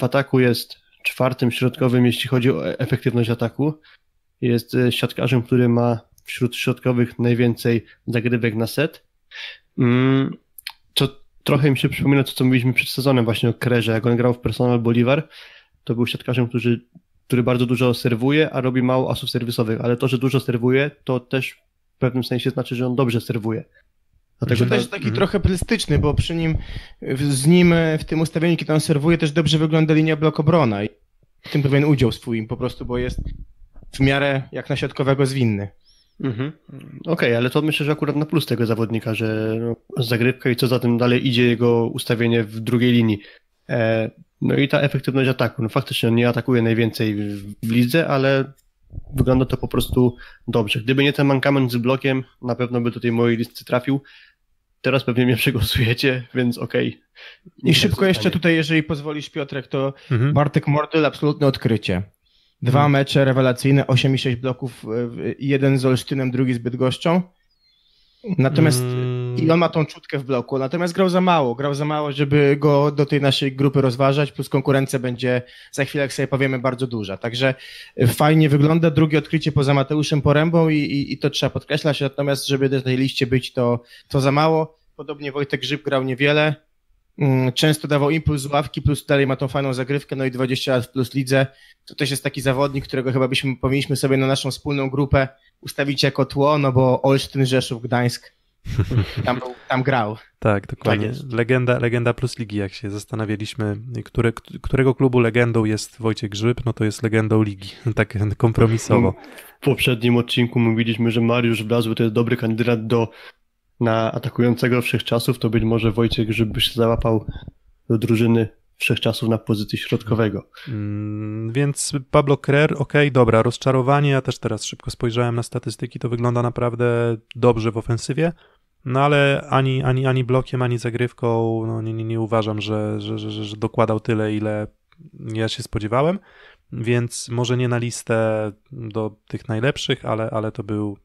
S2: w ataku jest czwartym środkowym, jeśli chodzi o e, efektywność ataku. Jest siatkarzem, który ma wśród środkowych najwięcej zagrywek na set. To mm, trochę mi się przypomina to, co mówiliśmy przed sezonem właśnie o Kreze, Jak on grał w Personal Bolivar, to był siatkarzem, który, który bardzo dużo serwuje, a robi mało asów serwisowych. Ale to, że dużo serwuje, to też w pewnym sensie znaczy, że on dobrze serwuje. Dlatego też taki mhm. trochę
S3: plastyczny, bo przy nim, z nim e, w tym ustawieniu, kiedy on serwuje, też dobrze wygląda linia obrona. i w tym pewien udział swój po prostu, bo jest w miarę jak na środkowego zwinny. Mhm. Okej,
S2: okay, ale to myślę, że akurat na plus tego zawodnika, że z no, zagrywka i co za tym dalej idzie jego ustawienie w drugiej linii. E, no i ta efektywność ataku. No faktycznie on nie atakuje najwięcej w, lidze, ale wygląda to po prostu dobrze. Gdyby nie ten mankament z blokiem, na pewno by do tej mojej listy trafił. Teraz pewnie mnie przegłosujecie, więc okej.
S3: Okay. I szybko jeszcze tutaj, jeżeli pozwolisz Piotrek, to mhm. Bartek Mordyl absolutne odkrycie. Dwa hmm. mecze rewelacyjne, 8 i 6 bloków, e, jeden z Olsztynem, drugi z Bydgoszczą. Natomiast hmm. i on ma tą czutkę w bloku, natomiast grał za mało, grał za mało, żeby go do tej naszej grupy rozważać, plus konkurencja będzie za chwilę, jak sobie powiemy, bardzo duża. Także e, fajnie wygląda drugie odkrycie poza Mateuszem Porębą i, i, i to trzeba podkreślać, natomiast żeby na tej liście być, to, to za mało. Podobnie Wojtek Grzyb grał niewiele, Mm, często dawał impuls z ławki, plus dalej ma tą fajną zagrywkę, no i 20 lat plus lidze. To też jest taki zawodnik, którego chyba byśmy, powinniśmy sobie na naszą wspólną grupę ustawić jako tło, no bo Olsztyn, Rzeszów, Gdańsk, tam, był,
S1: tam grał. Tak, dokładnie. Tak legenda, legenda plus ligi, jak się zastanawialiśmy, które, którego klubu legendą jest Wojciech Grzyb, no to jest legendą ligi, tak kompromisowo. W poprzednim odcinku mówiliśmy, że Mariusz Blazły to jest
S2: dobry kandydat do na atakującego wszechczasów, to być może Wojciech żebyś się załapał do drużyny wszechczasów na pozycji środkowego.
S1: Mm, więc Pablo Krer, ok, dobra, rozczarowanie, ja też teraz szybko spojrzałem na statystyki, to wygląda naprawdę dobrze w ofensywie, no ale ani, ani, ani blokiem, ani zagrywką no, nie, nie, nie uważam, że, że, że, że dokładał tyle, ile ja się spodziewałem, więc może nie na listę do tych najlepszych, ale, ale to był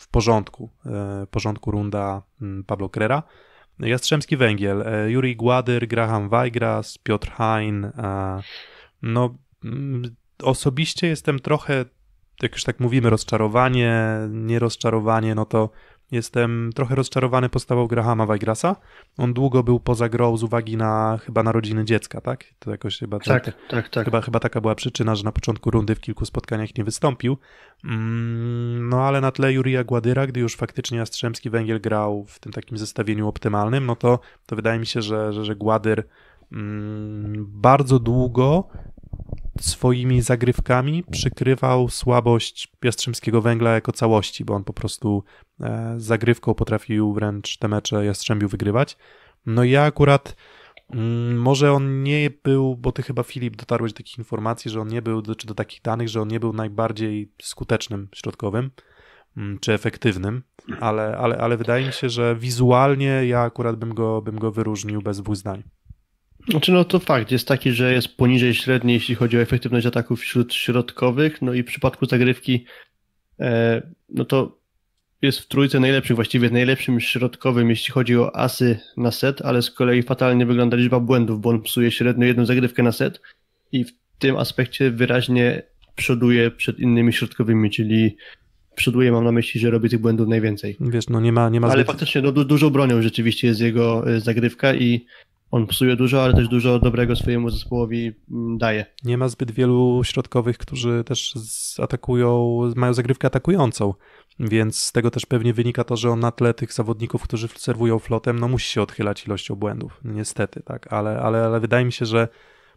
S1: w porządku. E, w porządku runda mm, Pablo Krera. Jastrzębski Węgiel, e, Juri Gładyr, Graham Weigras, Piotr Hain, No, mm, osobiście jestem trochę, jak już tak mówimy, rozczarowanie, nierozczarowanie, no to Jestem trochę rozczarowany postawą Grahama Wajgrasa. On długo był poza grą z uwagi na chyba narodziny dziecka, tak? To jakoś chyba tak, tak, tak, tak. Chyba, chyba taka była przyczyna, że na początku rundy w kilku spotkaniach nie wystąpił. Mm, no ale na tle Jurija Gładyra, gdy już faktycznie Jastrzębski Węgiel grał w tym takim zestawieniu optymalnym, no to, to wydaje mi się, że, że, że Gładyr mm, bardzo długo swoimi zagrywkami przykrywał słabość Jastrzębskiego Węgla jako całości, bo on po prostu e, zagrywką potrafił wręcz te mecze Jastrzębiu wygrywać. No i ja akurat, mm, może on nie był, bo ty chyba Filip dotarłeś do takich informacji, że on nie był, czy do takich danych, że on nie był najbardziej skutecznym środkowym, mm, czy efektywnym, ale, ale, ale wydaje mi się, że wizualnie ja akurat bym go, bym go wyróżnił bez dwóch zdań.
S2: Znaczy no to fakt jest taki, że jest poniżej średniej, jeśli chodzi o efektywność ataków wśród środkowych, no i w przypadku zagrywki e, no to jest w trójce najlepszym, właściwie najlepszym środkowym, jeśli chodzi o asy na set, ale z kolei fatalnie wygląda liczba błędów, bo on psuje średnio jedną zagrywkę na set i w tym aspekcie wyraźnie przoduje przed innymi środkowymi, czyli przoduje, mam na myśli, że robi tych błędów
S1: najwięcej. Wiesz, no nie ma... Nie ma ale
S2: faktycznie no, du dużą bronią rzeczywiście jest jego e, zagrywka i
S1: on psuje dużo, ale też dużo dobrego swojemu zespołowi mm, daje. Nie ma zbyt wielu środkowych, którzy też atakują, mają zagrywkę atakującą, więc z tego też pewnie wynika to, że on na tle tych zawodników, którzy serwują flotem, no musi się odchylać ilością błędów, niestety, tak, ale, ale, ale wydaje mi się, że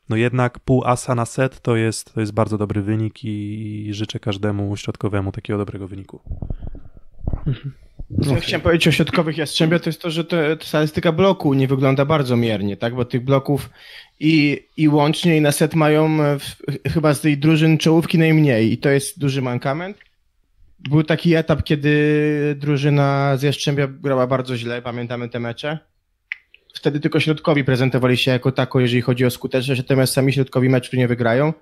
S1: no jednak pół asa na set to jest, to jest bardzo dobry wynik i życzę każdemu środkowemu takiego dobrego wyniku.
S3: Mhm. Co no, chciałem powiedzieć o środkowych Jastrzębia, to jest to, że ta statystyka bloku nie wygląda bardzo miernie, tak? Bo tych bloków i, i łącznie i na set mają e, w, chyba z tej drużyn czołówki najmniej i to jest duży mankament. Był taki etap, kiedy drużyna z Jastrzębia grała bardzo źle, pamiętamy te mecze. Wtedy tylko środkowi prezentowali się jako tako, jeżeli chodzi o skuteczność, natomiast sami środkowi meczu nie wygrają.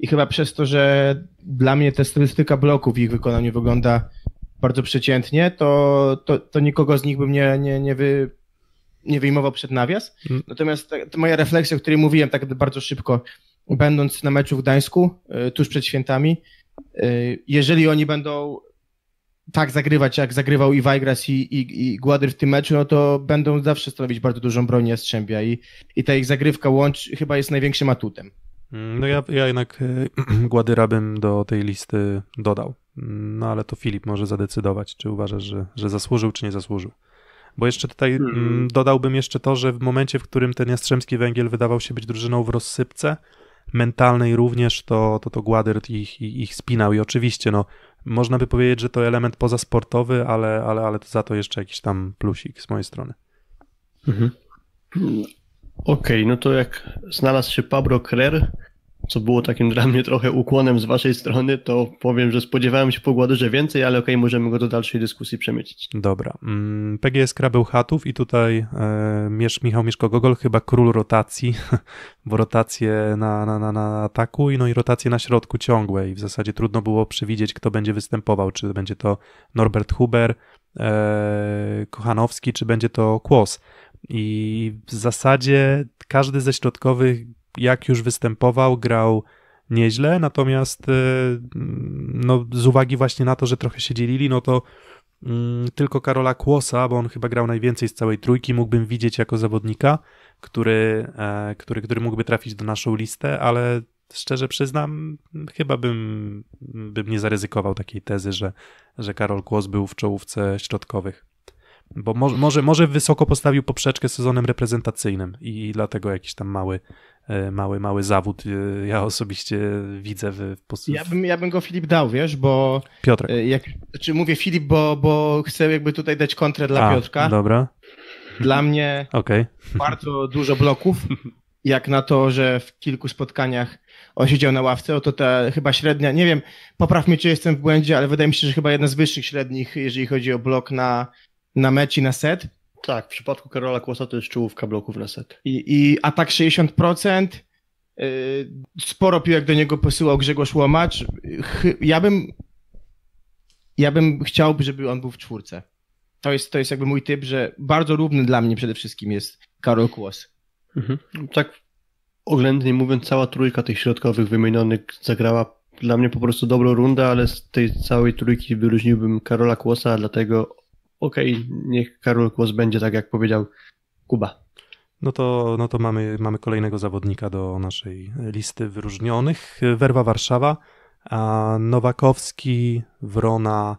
S3: I chyba przez to, że dla mnie ta statystyka bloków w ich wykonaniu wygląda bardzo przeciętnie, to, to, to nikogo z nich bym nie, nie, nie, wy, nie wyjmował przed nawias. Mm. Natomiast ta, moja refleksja, o której mówiłem tak bardzo szybko, będąc na meczu w Gdańsku y, tuż przed świętami, y, jeżeli oni będą tak zagrywać, jak zagrywał i Wajgras i, i, i Gładry w tym meczu, no to będą zawsze stanowić bardzo dużą broń Jastrzębia i, i ta ich zagrywka łącz chyba jest największym atutem.
S1: Mm, no ja, ja jednak y, Gładyra bym do tej listy dodał. No ale to Filip może zadecydować, czy uważasz, że, że zasłużył, czy nie zasłużył. Bo jeszcze tutaj hmm. mm, dodałbym jeszcze to, że w momencie, w którym ten Jastrzębski Węgiel wydawał się być drużyną w rozsypce mentalnej również, to to, to Gładyrt ich, ich, ich spinał i oczywiście no, można by powiedzieć, że to element pozasportowy, ale, ale, ale to za to jeszcze jakiś tam plusik z mojej strony.
S3: Mhm.
S2: Okej, okay, no to jak znalazł się Pablo Krer, co było takim dla mnie trochę ukłonem z waszej strony, to powiem, że spodziewałem się pogłady, że więcej, ale okej, okay, możemy go do dalszej dyskusji
S1: przemycić. Dobra. Mm, PGS Krabeł Chatów i tutaj e, Michał Mieszko-Gogol, chyba król rotacji, bo rotacje na, na, na, na ataku i no i rotacje na środku ciągłej. W zasadzie trudno było przewidzieć, kto będzie występował, czy będzie to Norbert Huber, e, Kochanowski, czy będzie to Kłos. I w zasadzie każdy ze środkowych jak już występował, grał nieźle, natomiast e, no, z uwagi właśnie na to, że trochę się dzielili, no to mm, tylko Karola Kłosa, bo on chyba grał najwięcej z całej trójki, mógłbym widzieć jako zawodnika, który, e, który, który mógłby trafić do naszą listę, ale szczerze przyznam, chyba bym, bym nie zaryzykował takiej tezy, że, że Karol Kłos był w czołówce środkowych. Bo może, może, może wysoko postawił poprzeczkę sezonem reprezentacyjnym i dlatego jakiś tam mały, e, mały, mały zawód e, ja osobiście widzę w, w... Ja, bym,
S3: ja bym go Filip dał, wiesz, bo... E, znaczy mówię Filip, bo, bo chcę jakby tutaj dać kontrę dla A, Piotrka. dobra. Dla mnie okay. bardzo dużo bloków, jak na to, że w kilku spotkaniach on siedział na ławce, oto ta chyba średnia, nie wiem, popraw mnie, czy jestem w błędzie, ale wydaje mi się, że chyba jedna z wyższych średnich, jeżeli chodzi o blok na na mecz i na set? Tak, w przypadku Karola Kłosa to jest czołówka bloków na set. I, i atak 60%, y, sporo piłek do niego posyłał Grzegorz Łomacz. Ja bym, ja bym chciał, żeby on był w czwórce. To jest, to jest jakby mój typ, że bardzo równy dla mnie przede wszystkim jest Karol Kłos.
S2: Mhm. Tak oględnie mówiąc, cała trójka tych środkowych wymienionych zagrała dla mnie po prostu dobrą rundę, ale z tej całej trójki wyróżniłbym Karola Kłosa, dlatego okej, okay, niech Karol Kłos będzie tak, jak powiedział Kuba.
S1: No to, no to mamy, mamy kolejnego zawodnika do naszej listy wyróżnionych. Werwa Warszawa, Nowakowski, Wrona,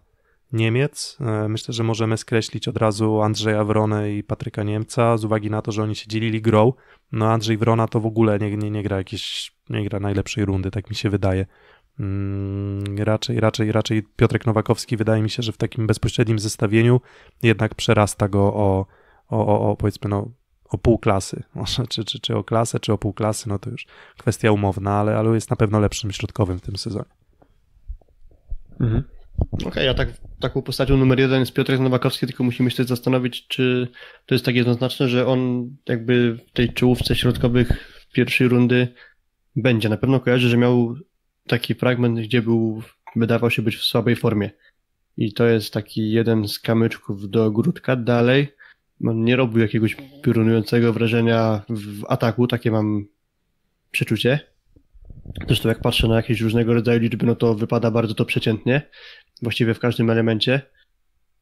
S1: Niemiec. E, myślę, że możemy skreślić od razu Andrzeja Wronę i Patryka Niemca z uwagi na to, że oni się dzielili grą. No Andrzej Wrona to w ogóle nie, nie, nie gra jakiejś, nie gra najlepszej rundy, tak mi się wydaje. Mm, raczej, raczej, raczej Piotrek Nowakowski wydaje mi się, że w takim bezpośrednim zestawieniu jednak przerasta go o, o, o, o powiedzmy no, o pół klasy, może, czy, czy, czy o klasę, czy o pół klasy, no to już kwestia umowna, ale, ale jest na pewno lepszym środkowym w tym sezonie.
S3: Mhm.
S2: Okej, okay, ja tak, taką postacią numer jeden jest Piotrek Nowakowski, tylko musimy się zastanowić, czy to jest tak jednoznaczne, że on jakby w tej czołówce środkowych pierwszej rundy będzie. Na pewno kojarzy, że miał taki fragment, gdzie był, wydawał się być w słabej formie. I to jest taki jeden z kamyczków do grudka dalej. On nie robił jakiegoś piorunującego wrażenia w ataku, takie mam przeczucie. Zresztą jak patrzę na jakieś różnego rodzaju liczby, no to wypada bardzo to przeciętnie. Właściwie w każdym elemencie.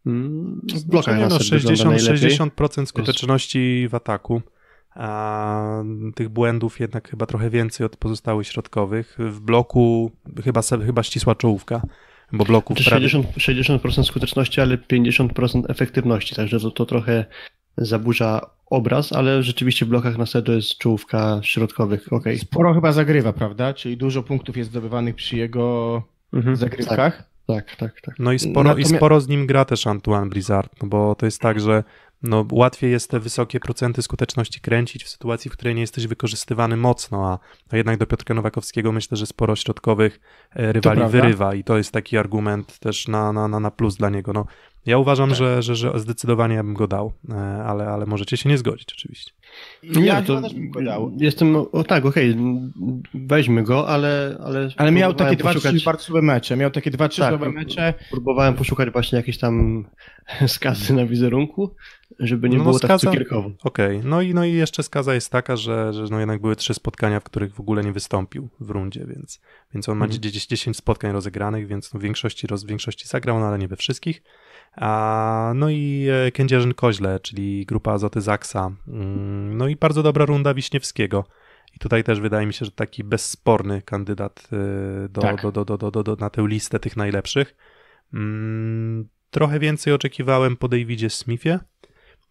S2: W mm, blokach no, 60, 60%
S1: skuteczności w ataku a tych błędów jednak chyba trochę więcej od pozostałych środkowych. W bloku chyba, chyba ścisła czołówka,
S2: bo bloku... Prawie...
S1: 60%, 60% skuteczności, ale 50%
S2: efektywności, także to, to trochę zaburza obraz, ale rzeczywiście w blokach na
S1: serio jest czołówka środkowych. Okay.
S3: Sporo chyba zagrywa, prawda? Czyli dużo punktów jest zdobywanych przy
S1: jego mhm, zagrywkach. Tak. Tak, tak, tak. No i sporo, Natomiast... i sporo z nim gra też Antoine Blizzard, no bo to jest tak, że no, łatwiej jest te wysokie procenty skuteczności kręcić w sytuacji, w której nie jesteś wykorzystywany mocno, a, a jednak do Piotrka Nowakowskiego myślę, że sporo środkowych e, rywali wyrywa i to jest taki argument też na, na, na, na plus dla niego. No, ja uważam, tak. że, że, że zdecydowanie ja bym go dał, e, ale, ale możecie się nie zgodzić oczywiście. Ja, nie, to
S2: Jestem, o tak, okej, okay, weźmy go, ale... Ale, ale miał takie dwa, poszukać... trzy bardzo słabe mecze. Miał takie dwa, trzy tak, słabe mecze. Próbowałem poszukać właśnie jakieś tam skazy na wizerunku żeby nie no, no było no, skaza, tak cukierkowo. Okej,
S1: okay. no, i, no i jeszcze skaza jest taka, że, że no jednak były trzy spotkania, w których w ogóle nie wystąpił w rundzie, więc, więc on ma mhm. 10 spotkań rozegranych, więc no w, większości, roz, w większości zagrał, no ale nie we wszystkich. A, no i e, Kędzierzyn Koźle, czyli grupa Azoty Zaksa. Mm, no i bardzo dobra runda Wiśniewskiego. I tutaj też wydaje mi się, że taki bezsporny kandydat e, do, tak. do, do, do, do, do, do, na tę listę tych najlepszych. Mm, trochę więcej oczekiwałem po Davidzie Smithie,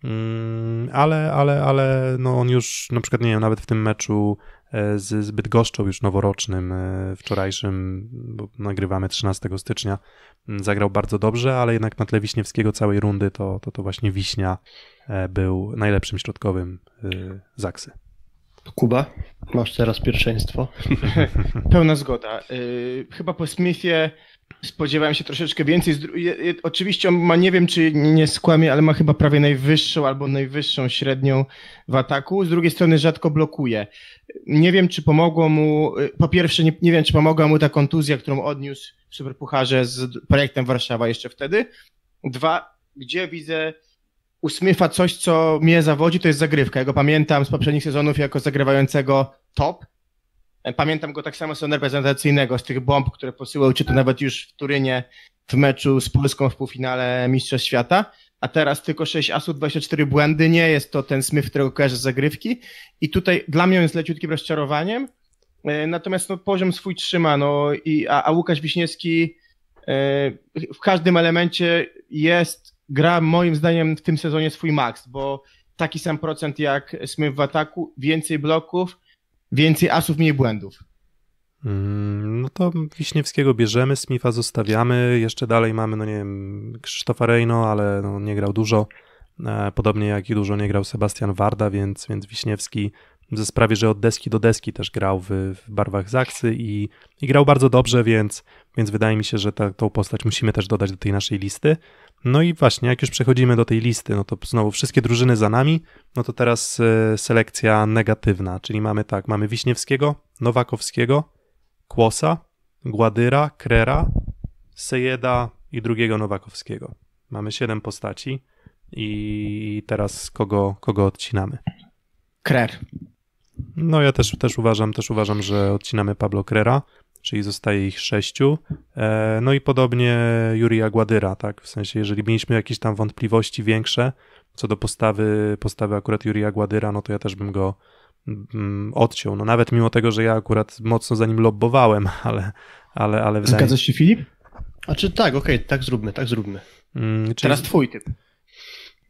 S1: Mm, ale, ale, ale no on już na przykład, nie wiem, nawet w tym meczu e, z, zbyt goszczą już noworocznym, e, wczorajszym, bo nagrywamy 13 stycznia, mm, zagrał bardzo dobrze, ale jednak na tle Wiśniewskiego całej rundy to, to, to właśnie Wiśnia e, był najlepszym środkowym Zaksy. Kuba, masz teraz pierwszeństwo. Pełna
S3: zgoda. Chyba po Smithie spodziewałem się troszeczkę więcej. Oczywiście on ma, nie wiem czy nie skłamie, ale ma chyba prawie najwyższą albo najwyższą średnią w ataku. Z drugiej strony rzadko blokuje. Nie wiem czy pomogło mu, y, po pierwsze nie, nie wiem czy pomogła mu ta kontuzja, którą odniósł w Superpucharze z projektem Warszawa jeszcze wtedy. Dwa, gdzie widzę u Smitha coś, co mnie zawodzi, to jest zagrywka. Ja go pamiętam z poprzednich sezonów jako zagrywającego top, E, pamiętam go tak samo z reprezentacyjnego, z tych bomb, które posyłał, czy to nawet już w Turynie w meczu z Polską w półfinale Mistrzostw Świata. A teraz tylko 6 asów, 24 błędy. Nie jest to ten smyf, którego kojarzę z zagrywki. I tutaj dla mnie jest leciutkim rozczarowaniem. E, natomiast no, poziom swój trzyma. No, i, a, a Łukasz Wiśniewski e, w każdym elemencie jest, gra moim zdaniem w tym sezonie swój maks, bo taki sam procent jak Smith w ataku, więcej bloków, Więcej asów, mniej błędów.
S1: Mm, no to Wiśniewskiego bierzemy, Smitha zostawiamy, jeszcze dalej mamy, no nie wiem, Krzysztofa Rejno, ale no nie grał dużo, e, podobnie jak i dużo nie grał Sebastian Warda, więc, więc Wiśniewski ze sprawie, że od deski do deski też grał w, w barwach Zaksy i, i, grał bardzo dobrze, więc, więc wydaje mi się, że ta, tą postać musimy też dodać do tej naszej listy. No i właśnie, jak już przechodzimy do tej listy, no to znowu wszystkie drużyny za nami, no to teraz e, selekcja negatywna, czyli mamy tak, mamy Wiśniewskiego, Nowakowskiego, Kłosa, Gładyra, Krera, Sejeda i drugiego Nowakowskiego. Mamy siedem postaci i teraz kogo, kogo odcinamy? Krer. No ja też, też uważam, też uważam, że odcinamy Pablo Krera, czyli zostaje ich sześciu. E, no i podobnie Jurija Gładyra, tak? W sensie, jeżeli mieliśmy jakieś tam wątpliwości większe co do postawy, postawy akurat Jurija Gładyra, no to ja też bym go mm, odciął. No nawet mimo tego, że ja akurat mocno za nim lobbowałem, ale, ale, ale wydaje Zgadza się
S2: Filip? A czy tak, okej, okay, tak zróbmy, tak zróbmy.
S1: Mm, czyli... Teraz twój
S2: typ.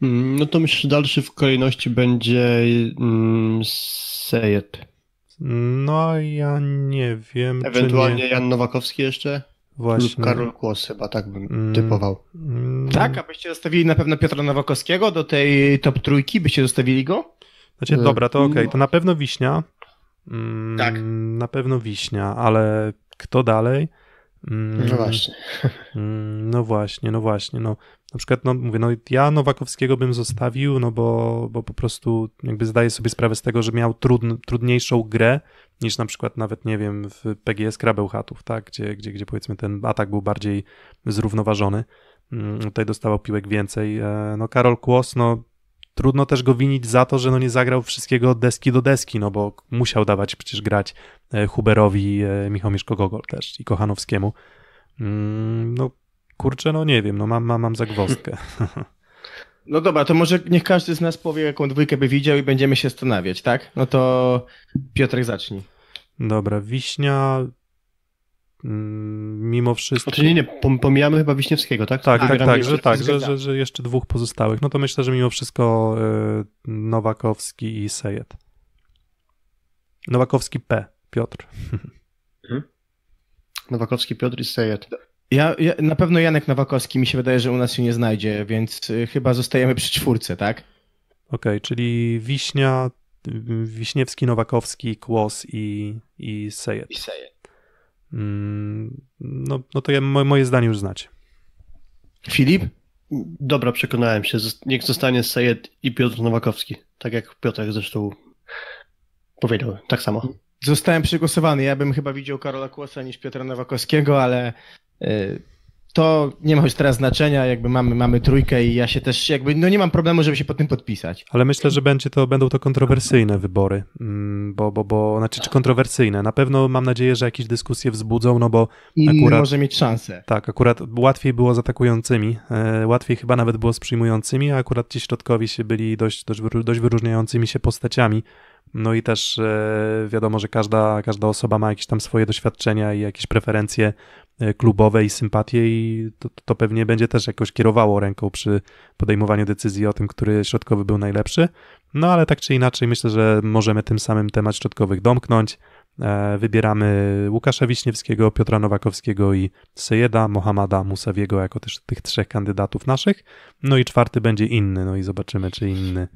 S2: Mm, no to myślę, że dalszy w kolejności będzie mm,
S1: Sejet. No ja nie wiem. Ewentualnie
S2: nie... Jan Nowakowski jeszcze? Właśnie. Lub Karol Kłos chyba tak bym mm. typował.
S3: Mm. Tak, abyście zostawili na pewno Piotra Nowakowskiego do tej top trójki, byście zostawili go? Znaczy, e, dobra, to okej, okay. No. to na
S1: pewno Wiśnia. Mm, tak. Na pewno Wiśnia, ale kto dalej? Mm, no, no właśnie. no właśnie, no właśnie. No. Na przykład, no mówię, no ja Nowakowskiego bym zostawił, no bo, bo po prostu jakby zdaję sobie sprawę z tego, że miał trudn, trudniejszą grę niż na przykład nawet, nie wiem, w PGS Krabełchatów, tak, gdzie, gdzie, gdzie powiedzmy ten atak był bardziej zrównoważony. Mm, tutaj dostawał piłek więcej. E, no Karol Kłos, no trudno też go winić za to, że no nie zagrał wszystkiego od deski do deski, no bo musiał dawać przecież grać e, Huberowi, e, Michał Mieszko-Gogol też i Kochanowskiemu. Mm, no Kurczę, no nie wiem, no mam, mam, mam zagwozdkę.
S3: No dobra, to może niech każdy z nas powie, jaką dwójkę by widział i będziemy się zastanawiać, tak? No
S1: to Piotrek zacznij. Dobra, Wiśnia mm, mimo wszystko... Znaczy nie, nie, pomijamy chyba Wiśniewskiego, tak? Tak, tak, tak, że, tak że, że, że jeszcze dwóch pozostałych. No to myślę, że mimo wszystko e, Nowakowski i Sejet. Nowakowski P, Piotr. Mhm.
S3: Nowakowski Piotr i Sejet. Ja, ja, na pewno Janek Nowakowski mi się wydaje, że u nas się nie znajdzie, więc y,
S1: chyba zostajemy przy czwórce, tak? Okej, okay, czyli Wiśnia, Wiśniewski, Nowakowski, Kłos i, i Sejet. I Sejet. Mm, no, no to ja, moje zdanie już znacie. Filip? Dobra,
S2: przekonałem się. Niech zostanie Sejet i Piotr Nowakowski. Tak jak Piotr zresztą powiedział. Tak samo.
S3: Zostałem przegłosowany. Ja bym chyba widział Karola Kłosa niż Piotra Nowakowskiego, ale Y, to nie ma już teraz znaczenia, jakby mamy, mamy trójkę i ja się też jakby, no nie mam problemu, żeby się pod tym podpisać.
S1: Ale myślę, że będzie to, będą to kontrowersyjne wybory, mm, bo, bo, bo, znaczy czy kontrowersyjne, na pewno mam nadzieję, że jakieś dyskusje wzbudzą, no bo Inny akurat... może mieć szansę. Tak, akurat łatwiej było z atakującymi, e, łatwiej chyba nawet było z przyjmującymi, a akurat ci środkowi się byli dość, dość, dość wyróżniającymi się postaciami, no i też e, wiadomo, że każda, każda osoba ma jakieś tam swoje doświadczenia i jakieś preferencje E, klubowe i sympatie i to, to pewnie będzie też jakoś kierowało ręką przy podejmowaniu decyzji o tym, który środkowy był najlepszy. No ale tak czy inaczej myślę, że możemy tym samym temat środkowych domknąć. E, wybieramy Łukasza Wiśniewskiego, Piotra Nowakowskiego i Sejeda, Mohamada Musawiego jako też tych trzech kandydatów naszych. No i czwarty będzie inny, no i zobaczymy, czy inny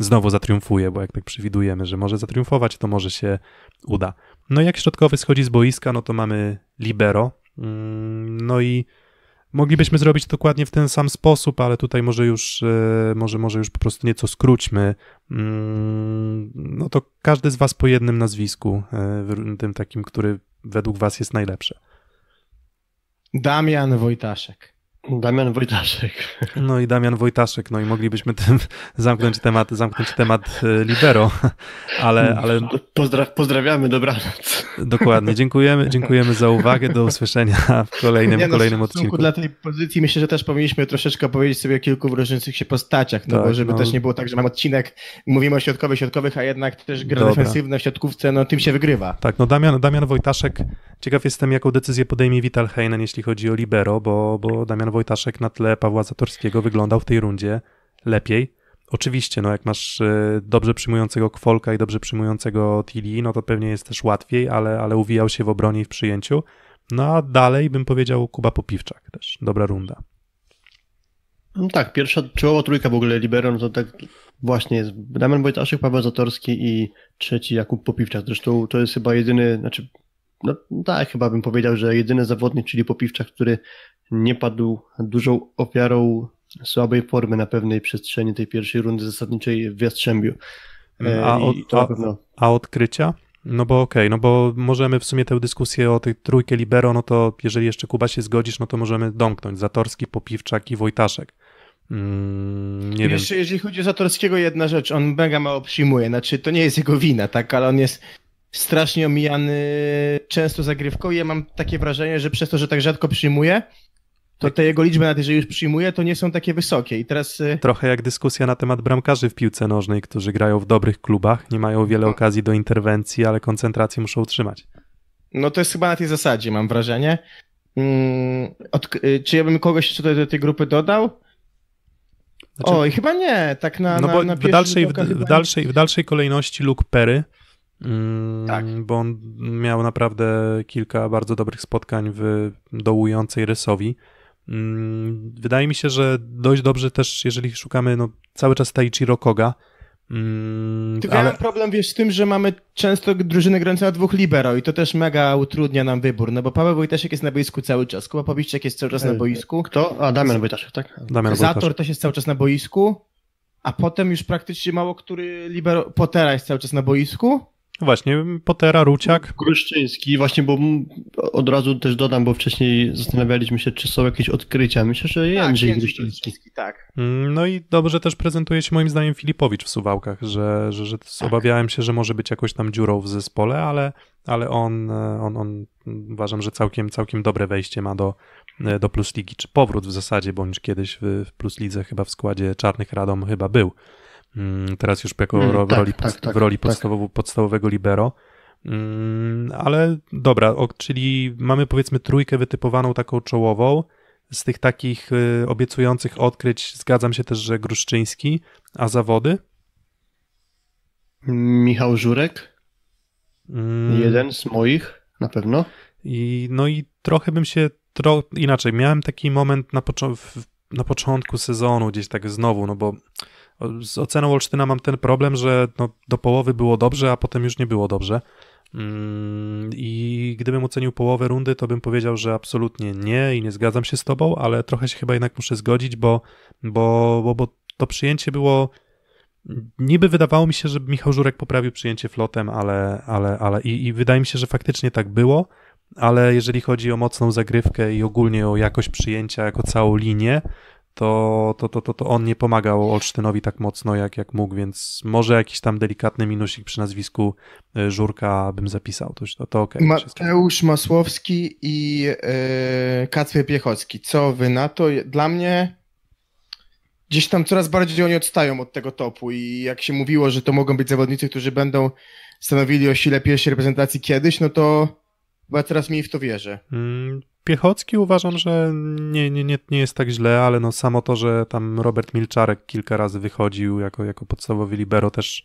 S1: znowu zatriumfuje, bo jak tak przewidujemy, że może zatriumfować, to może się uda. No i jak środkowy schodzi z boiska, no to mamy Libero, Mm, no i moglibyśmy zrobić dokładnie w ten sam sposób, ale tutaj może już, e, może, może już po prostu nieco skróćmy. Mm, no to każdy z Was po jednym nazwisku, e, tym takim, który według Was jest najlepsze. Damian Wojtaszek. Damian Wojtaszek. No i Damian Wojtaszek, no i moglibyśmy tym zamknąć temat, zamknąć temat e, Libero, ale... ale... Pozdra pozdrawiamy, dobranoc. Dokładnie, dziękujemy, dziękujemy za uwagę, do usłyszenia w kolejnym, Nie, no, kolejnym odcinku.
S3: Dla tej pozycji myślę, że też powinniśmy troszeczkę powiedzieć sobie o kilku różnych
S1: się postaciach, no tak, bo żeby no. też nie było tak, że mam
S3: odcinek, mówimy o środkowych, środkowych, a jednak też gra Dobra. defensywna
S1: w środkówce, no tym się wygrywa. Tak, no Damian, Damian Wojtaszek, ciekaw jestem, jaką decyzję podejmie Vital Heinen, jeśli chodzi o Libero, bo, bo Damian Wojtaszek na tle Pawła Zatorskiego wyglądał w tej rundzie lepiej. Oczywiście, no jak masz e, dobrze przyjmującego Kwolka i dobrze przyjmującego Tili, no to pewnie jest też łatwiej, ale, ale uwijał się w obronie i w przyjęciu. No a dalej bym powiedział Kuba Popiwczak też, dobra runda.
S2: No tak, pierwsza czołowa trójka w ogóle Liberon, no to tak właśnie jest Damian Wojtaszek, Paweł Zatorski i trzeci Jakub Popiwczak. Zresztą to jest chyba jedyny, znaczy no tak, chyba bym powiedział, że jedyny zawodnik, czyli Popiwczak, który nie padł dużą ofiarą słabej formy
S1: na pewnej przestrzeni tej pierwszej rundy zasadniczej w Jastrzębiu. Mm, e, a, od, a, a odkrycia? No bo okej, okay, no bo możemy w sumie tę dyskusję o tej trójkę libero, no to jeżeli jeszcze Kuba się zgodzisz, no to możemy domknąć Zatorski, Popiwczak i Wojtaszek. Mm, nie Jeszcze
S3: wiem. jeżeli chodzi o Zatorskiego, jedna rzecz, on mega mało przyjmuje, znaczy to nie jest jego wina, tak, ale on jest strasznie omijany często zagrywką. Ja mam takie wrażenie, że przez to, że tak rzadko przyjmuje, to te jego liczby, nawet jeżeli już przyjmuje, to nie są takie wysokie. I teraz.
S1: Y, Trochę jak dyskusja na temat bramkarzy w piłce nożnej, którzy grają w dobrych klubach, nie mają wiele okazji do interwencji, ale koncentrację muszą utrzymać.
S3: No to jest chyba na tej zasadzie, mam wrażenie. Mm, od, y, czy ja bym kogoś jeszcze do, tej grupy dodał? Znaczy, Oj, chyba nie, tak na. No na, bo na w, dalszej, w, w, dalszej,
S1: w dalszej kolejności Luke Perry, tak. Mm, tak. Bo on miał naprawdę kilka bardzo dobrych spotkań w dołującej rysowi. Mm, wydaje mi się, że dość dobrze też, jeżeli szukamy no, cały czas Taichiro Koga, Mm, Tylko ale... ja
S3: problem, wiesz, z tym, że mamy często drużynę grającą na dwóch libero i to też mega utrudnia nam wybór, no bo Paweł Wojtaszek jest na boisku cały czas, Kuba Powiszczek jest cały czas na e, boisku. Kto? A, Damian Wojtaszek, tak? Damian Zator Wojtaszek. też jest cały czas na boisku, a potem już praktycznie mało który libero... Potera jest cały czas na boisku. Właśnie, Potera, Ruciak. Gruszczyński, właśnie, bo od razu też dodam, bo
S2: wcześniej zastanawialiśmy się, czy są jakieś odkrycia. Myślę, że Jędrzej, tak, Jędrzej Gruszczyński.
S1: Tak. Mm, no i dobrze też prezentuje się moim zdaniem Filipowicz w Suwałkach, że, że, że tak. obawiałem się, że może być jakoś tam dziurą w zespole, ale, ale on, e, on, on uważam, że całkiem, całkiem dobre wejście ma do, e, do Plus Ligi, czy powrót w zasadzie, bo kiedyś w, w Plus Lidze chyba w składzie Czarnych Radom chyba był. Mm, teraz już jako mm, tak, tak, tak, w, roli, tak, tak, w roli podstawowego libero. Mm, ale dobra, czyli mamy powiedzmy trójkę wytypowaną taką czołową. Z tych takich y, obiecujących odkryć zgadzam się też, że Gruszczyński, a zawody? Michał Żurek. Mm. Jeden
S2: z moich,
S1: na pewno. I, no i trochę bym się, tro, inaczej, miałem taki moment na, na początku sezonu gdzieś tak znowu, no bo z oceną Olsztyna mam ten problem, że no, do połowy było dobrze, a potem już nie było dobrze. Mm, I gdybym ocenił połowę rundy, to bym powiedział, że absolutnie nie i nie zgadzam się z tobą, ale trochę się chyba jednak muszę zgodzić, bo, bo, bo, bo to przyjęcie było. Niby wydawało mi się, że Michał Żurek poprawił przyjęcie flotem, ale, ale, ale i, i wydaje mi się, że faktycznie tak było, ale jeżeli chodzi o mocną zagrywkę i ogólnie o jakość przyjęcia jako całą linię, to, to, to, to, to on nie pomagał Olsztynowi tak mocno, jak, jak mógł, więc może jakiś tam delikatny minusik przy nazwisku e, Żurka bym zapisał. To, to, to okay,
S3: Mateusz Masłowski i yy, Kacper Piechocki. Co wy na to? Dla mnie gdzieś tam coraz bardziej oni odstają od tego topu i jak się mówiło, że to mogą być zawodnicy, którzy będą stanowili o sile pierwszej reprezentacji kiedyś, no to chyba teraz mi w to wierzę.
S1: Mm, Piechocki uważam, że nie, nie, nie, nie jest tak źle, ale no samo to, że tam Robert Milczarek kilka razy wychodził jako, jako podstawowy libero też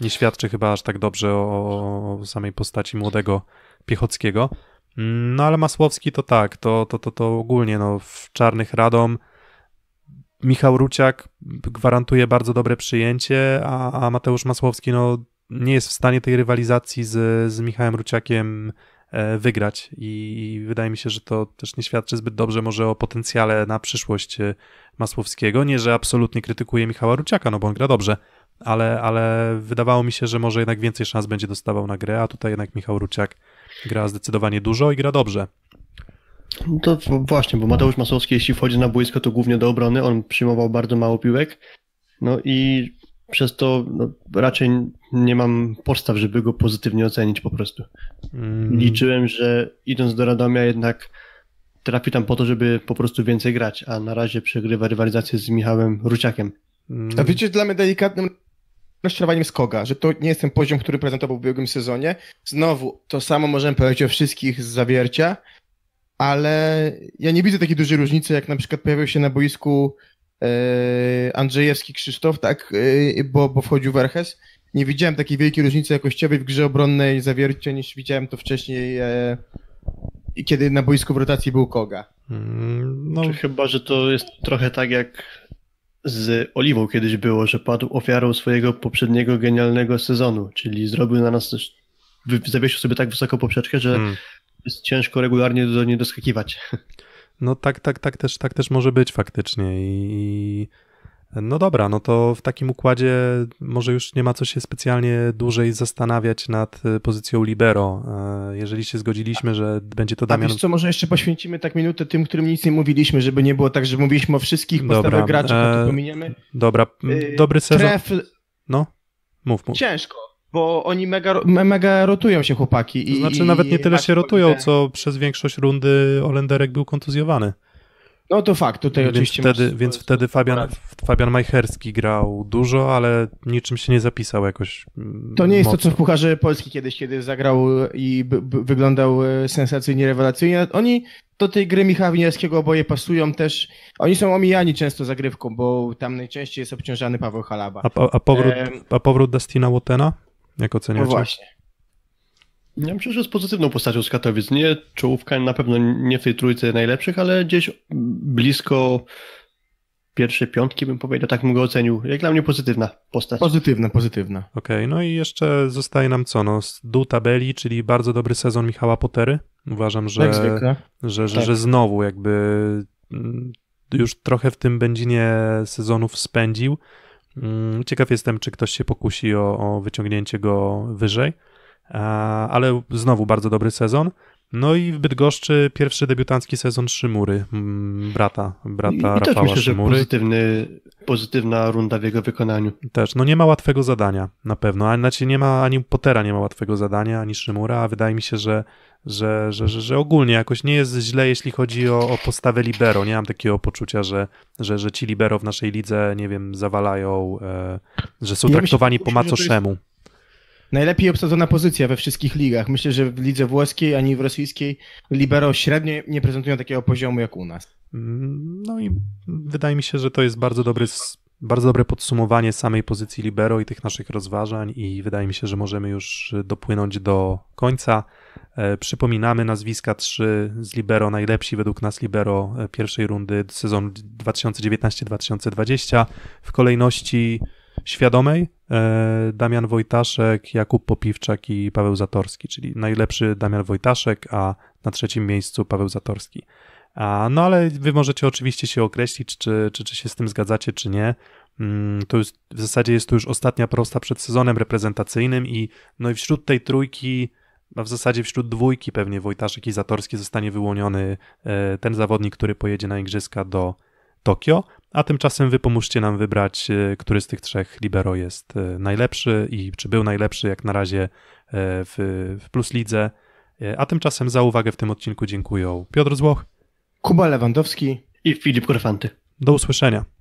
S1: nie świadczy chyba aż tak dobrze o, o samej postaci młodego Piechockiego. Mm, no ale Masłowski to tak, to, to, to, to ogólnie no, w Czarnych Radom Michał Ruciak gwarantuje bardzo dobre przyjęcie, a, a Mateusz Masłowski no, nie jest w stanie tej rywalizacji z, z Michałem Ruciakiem E, wygrać i wydaje mi się, że to też nie świadczy zbyt dobrze może o potencjale na przyszłość e, Masłowskiego. Nie, że absolutnie krytykuję Michała Ruciaka, no bo on gra dobrze, ale, ale wydawało mi się, że może jednak więcej szans będzie dostawał na grę, a tutaj jednak Michał Ruciak gra zdecydowanie dużo i gra dobrze.
S2: No to właśnie, bo Mateusz Masłowski, jeśli wchodzi na boisko, to głównie do obrony. On przyjmował bardzo mało piłek. No i przez to no, raczej nie mam podstaw, żeby go pozytywnie ocenić po prostu. Mm. Liczyłem, że idąc do Radomia jednak trafi tam po to, żeby po prostu więcej grać, a na razie przegrywa rywalizację z Michałem Ruciakiem.
S3: Mm. A wiecie, dla mnie delikatnym rozczarowaniem Skoga, że to nie jest ten poziom, który prezentował w ubiegłym sezonie. Znowu, to samo możemy powiedzieć o wszystkich z zawiercia, ale ja nie widzę takiej dużej różnicy, jak na przykład pojawił się na boisku E, Andrzejewski Krzysztof, tak, e, bo, bo wchodził Werches. Nie widziałem takiej wielkiej różnicy jakościowej w grze obronnej zawiercia niż widziałem to wcześniej, e, kiedy na boisku w rotacji był Koga.
S2: Mm, no. Czy chyba, że to jest trochę tak jak z Oliwą kiedyś było, że padł ofiarą swojego poprzedniego genialnego sezonu, czyli zrobił na nas też, zawiesił sobie tak wysoką poprzeczkę, że hmm. jest ciężko regularnie do niej doskakiwać.
S1: No tak, tak, tak też, tak też może być faktycznie i no dobra, no to w takim układzie może już nie ma co się specjalnie dłużej zastanawiać nad e, pozycją libero. E, jeżeli się zgodziliśmy, że będzie to Damian... A wiesz co,
S3: może jeszcze poświęcimy tak minutę tym, którym nic nie mówiliśmy, żeby nie było tak, że mówiliśmy o wszystkich postawach graczy, a e, to pominiemy.
S1: Dobra, y, dobry sezon... Tref... No, mów, mów.
S3: Ciężko, bo oni mega,
S1: mega rotują się chłopaki. To znaczy i, nawet nie tyle tak się rotują, co przez większość rundy Olenderek był kontuzjowany. No to fakt, tutaj więc oczywiście. Wtedy, masz, więc wtedy Fabian, Fabian Majcherski grał dużo, ale niczym się nie zapisał jakoś. Mm, to nie jest mocno. to, co w
S3: Pucharze Polski kiedyś, kiedy zagrał i wyglądał e, sensacyjnie, rewelacyjnie. Oni do tej gry Michała Winiarskiego oboje pasują też. Oni są omijani często zagrywką, bo tam najczęściej jest obciążany Paweł Halaba. A, a, a powrót, e...
S1: a powrót Destina Łotena jak oceniacie? No właśnie. Ja
S2: myślę, że jest pozytywną postacią z Katowic. Nie
S1: czołówka, na pewno nie w tej
S2: trójce najlepszych, ale gdzieś blisko pierwsze piątki, bym powiedział, tak bym go ocenił. Jak dla mnie pozytywna postać. Pozytywna, pozytywna.
S1: Okej, okay, no i jeszcze zostaje nam co? No, du tabeli, czyli bardzo dobry sezon Michała Potery. Uważam, że, że, że, tak. że znowu jakby mm, już trochę w tym będzinie sezonów spędził. Mm, ciekaw jestem, czy ktoś się pokusi o, o wyciągnięcie go wyżej, ale znowu bardzo dobry sezon. No i w Bydgoszczy pierwszy debiutancki sezon Szymury, mm, brata, brata I, Rafała i tak myślę, Szymury. Że pozytywny, pozytywna runda w jego wykonaniu. Też, no nie ma łatwego zadania na pewno, znaczy nie ma, ani Potera nie ma łatwego zadania, ani Szymura, a wydaje mi się, że że, że, że, że ogólnie jakoś nie jest źle, jeśli chodzi o, o postawę libero. Nie mam takiego poczucia, że, że, że ci libero w naszej lidze, nie wiem, zawalają, e, że są ja traktowani myślę, po macoszemu.
S3: Najlepiej obsadzona pozycja we wszystkich ligach. Myślę, że w lidze włoskiej ani w rosyjskiej libero średnio nie prezentują takiego poziomu jak u nas.
S1: Mm, no i wydaje mi się, że to jest bardzo dobry bardzo dobre podsumowanie samej pozycji Libero i tych naszych rozważań, i wydaje mi się, że możemy już e, dopłynąć do końca. E, przypominamy nazwiska trzy z Libero, najlepsi według nas Libero e, pierwszej rundy sezon 2019-2020 w kolejności świadomej Damian Wojtaszek, Jakub Popiwczak i Paweł Zatorski, czyli najlepszy Damian Wojtaszek, a na trzecim miejscu Paweł Zatorski. No ale wy możecie oczywiście się określić, czy, czy, czy się z tym zgadzacie, czy nie. Mm, to jest, w zasadzie jest to już ostatnia prosta przed sezonem reprezentacyjnym i no i wśród tej trójki, a w zasadzie wśród dwójki pewnie Wojtaszek i Zatorski zostanie wyłoniony e, ten zawodnik, który pojedzie na igrzyska do Tokio, a tymczasem wy pomóżcie nam wybrać, e, który z tych trzech libero jest e, najlepszy i czy był najlepszy jak na razie w, w Plus Lidze. A tymczasem za uwagę w tym odcinku dziękuję Piotr Złoch. Kuba Lewandowski i Filip Korfanty. Do usłyszenia.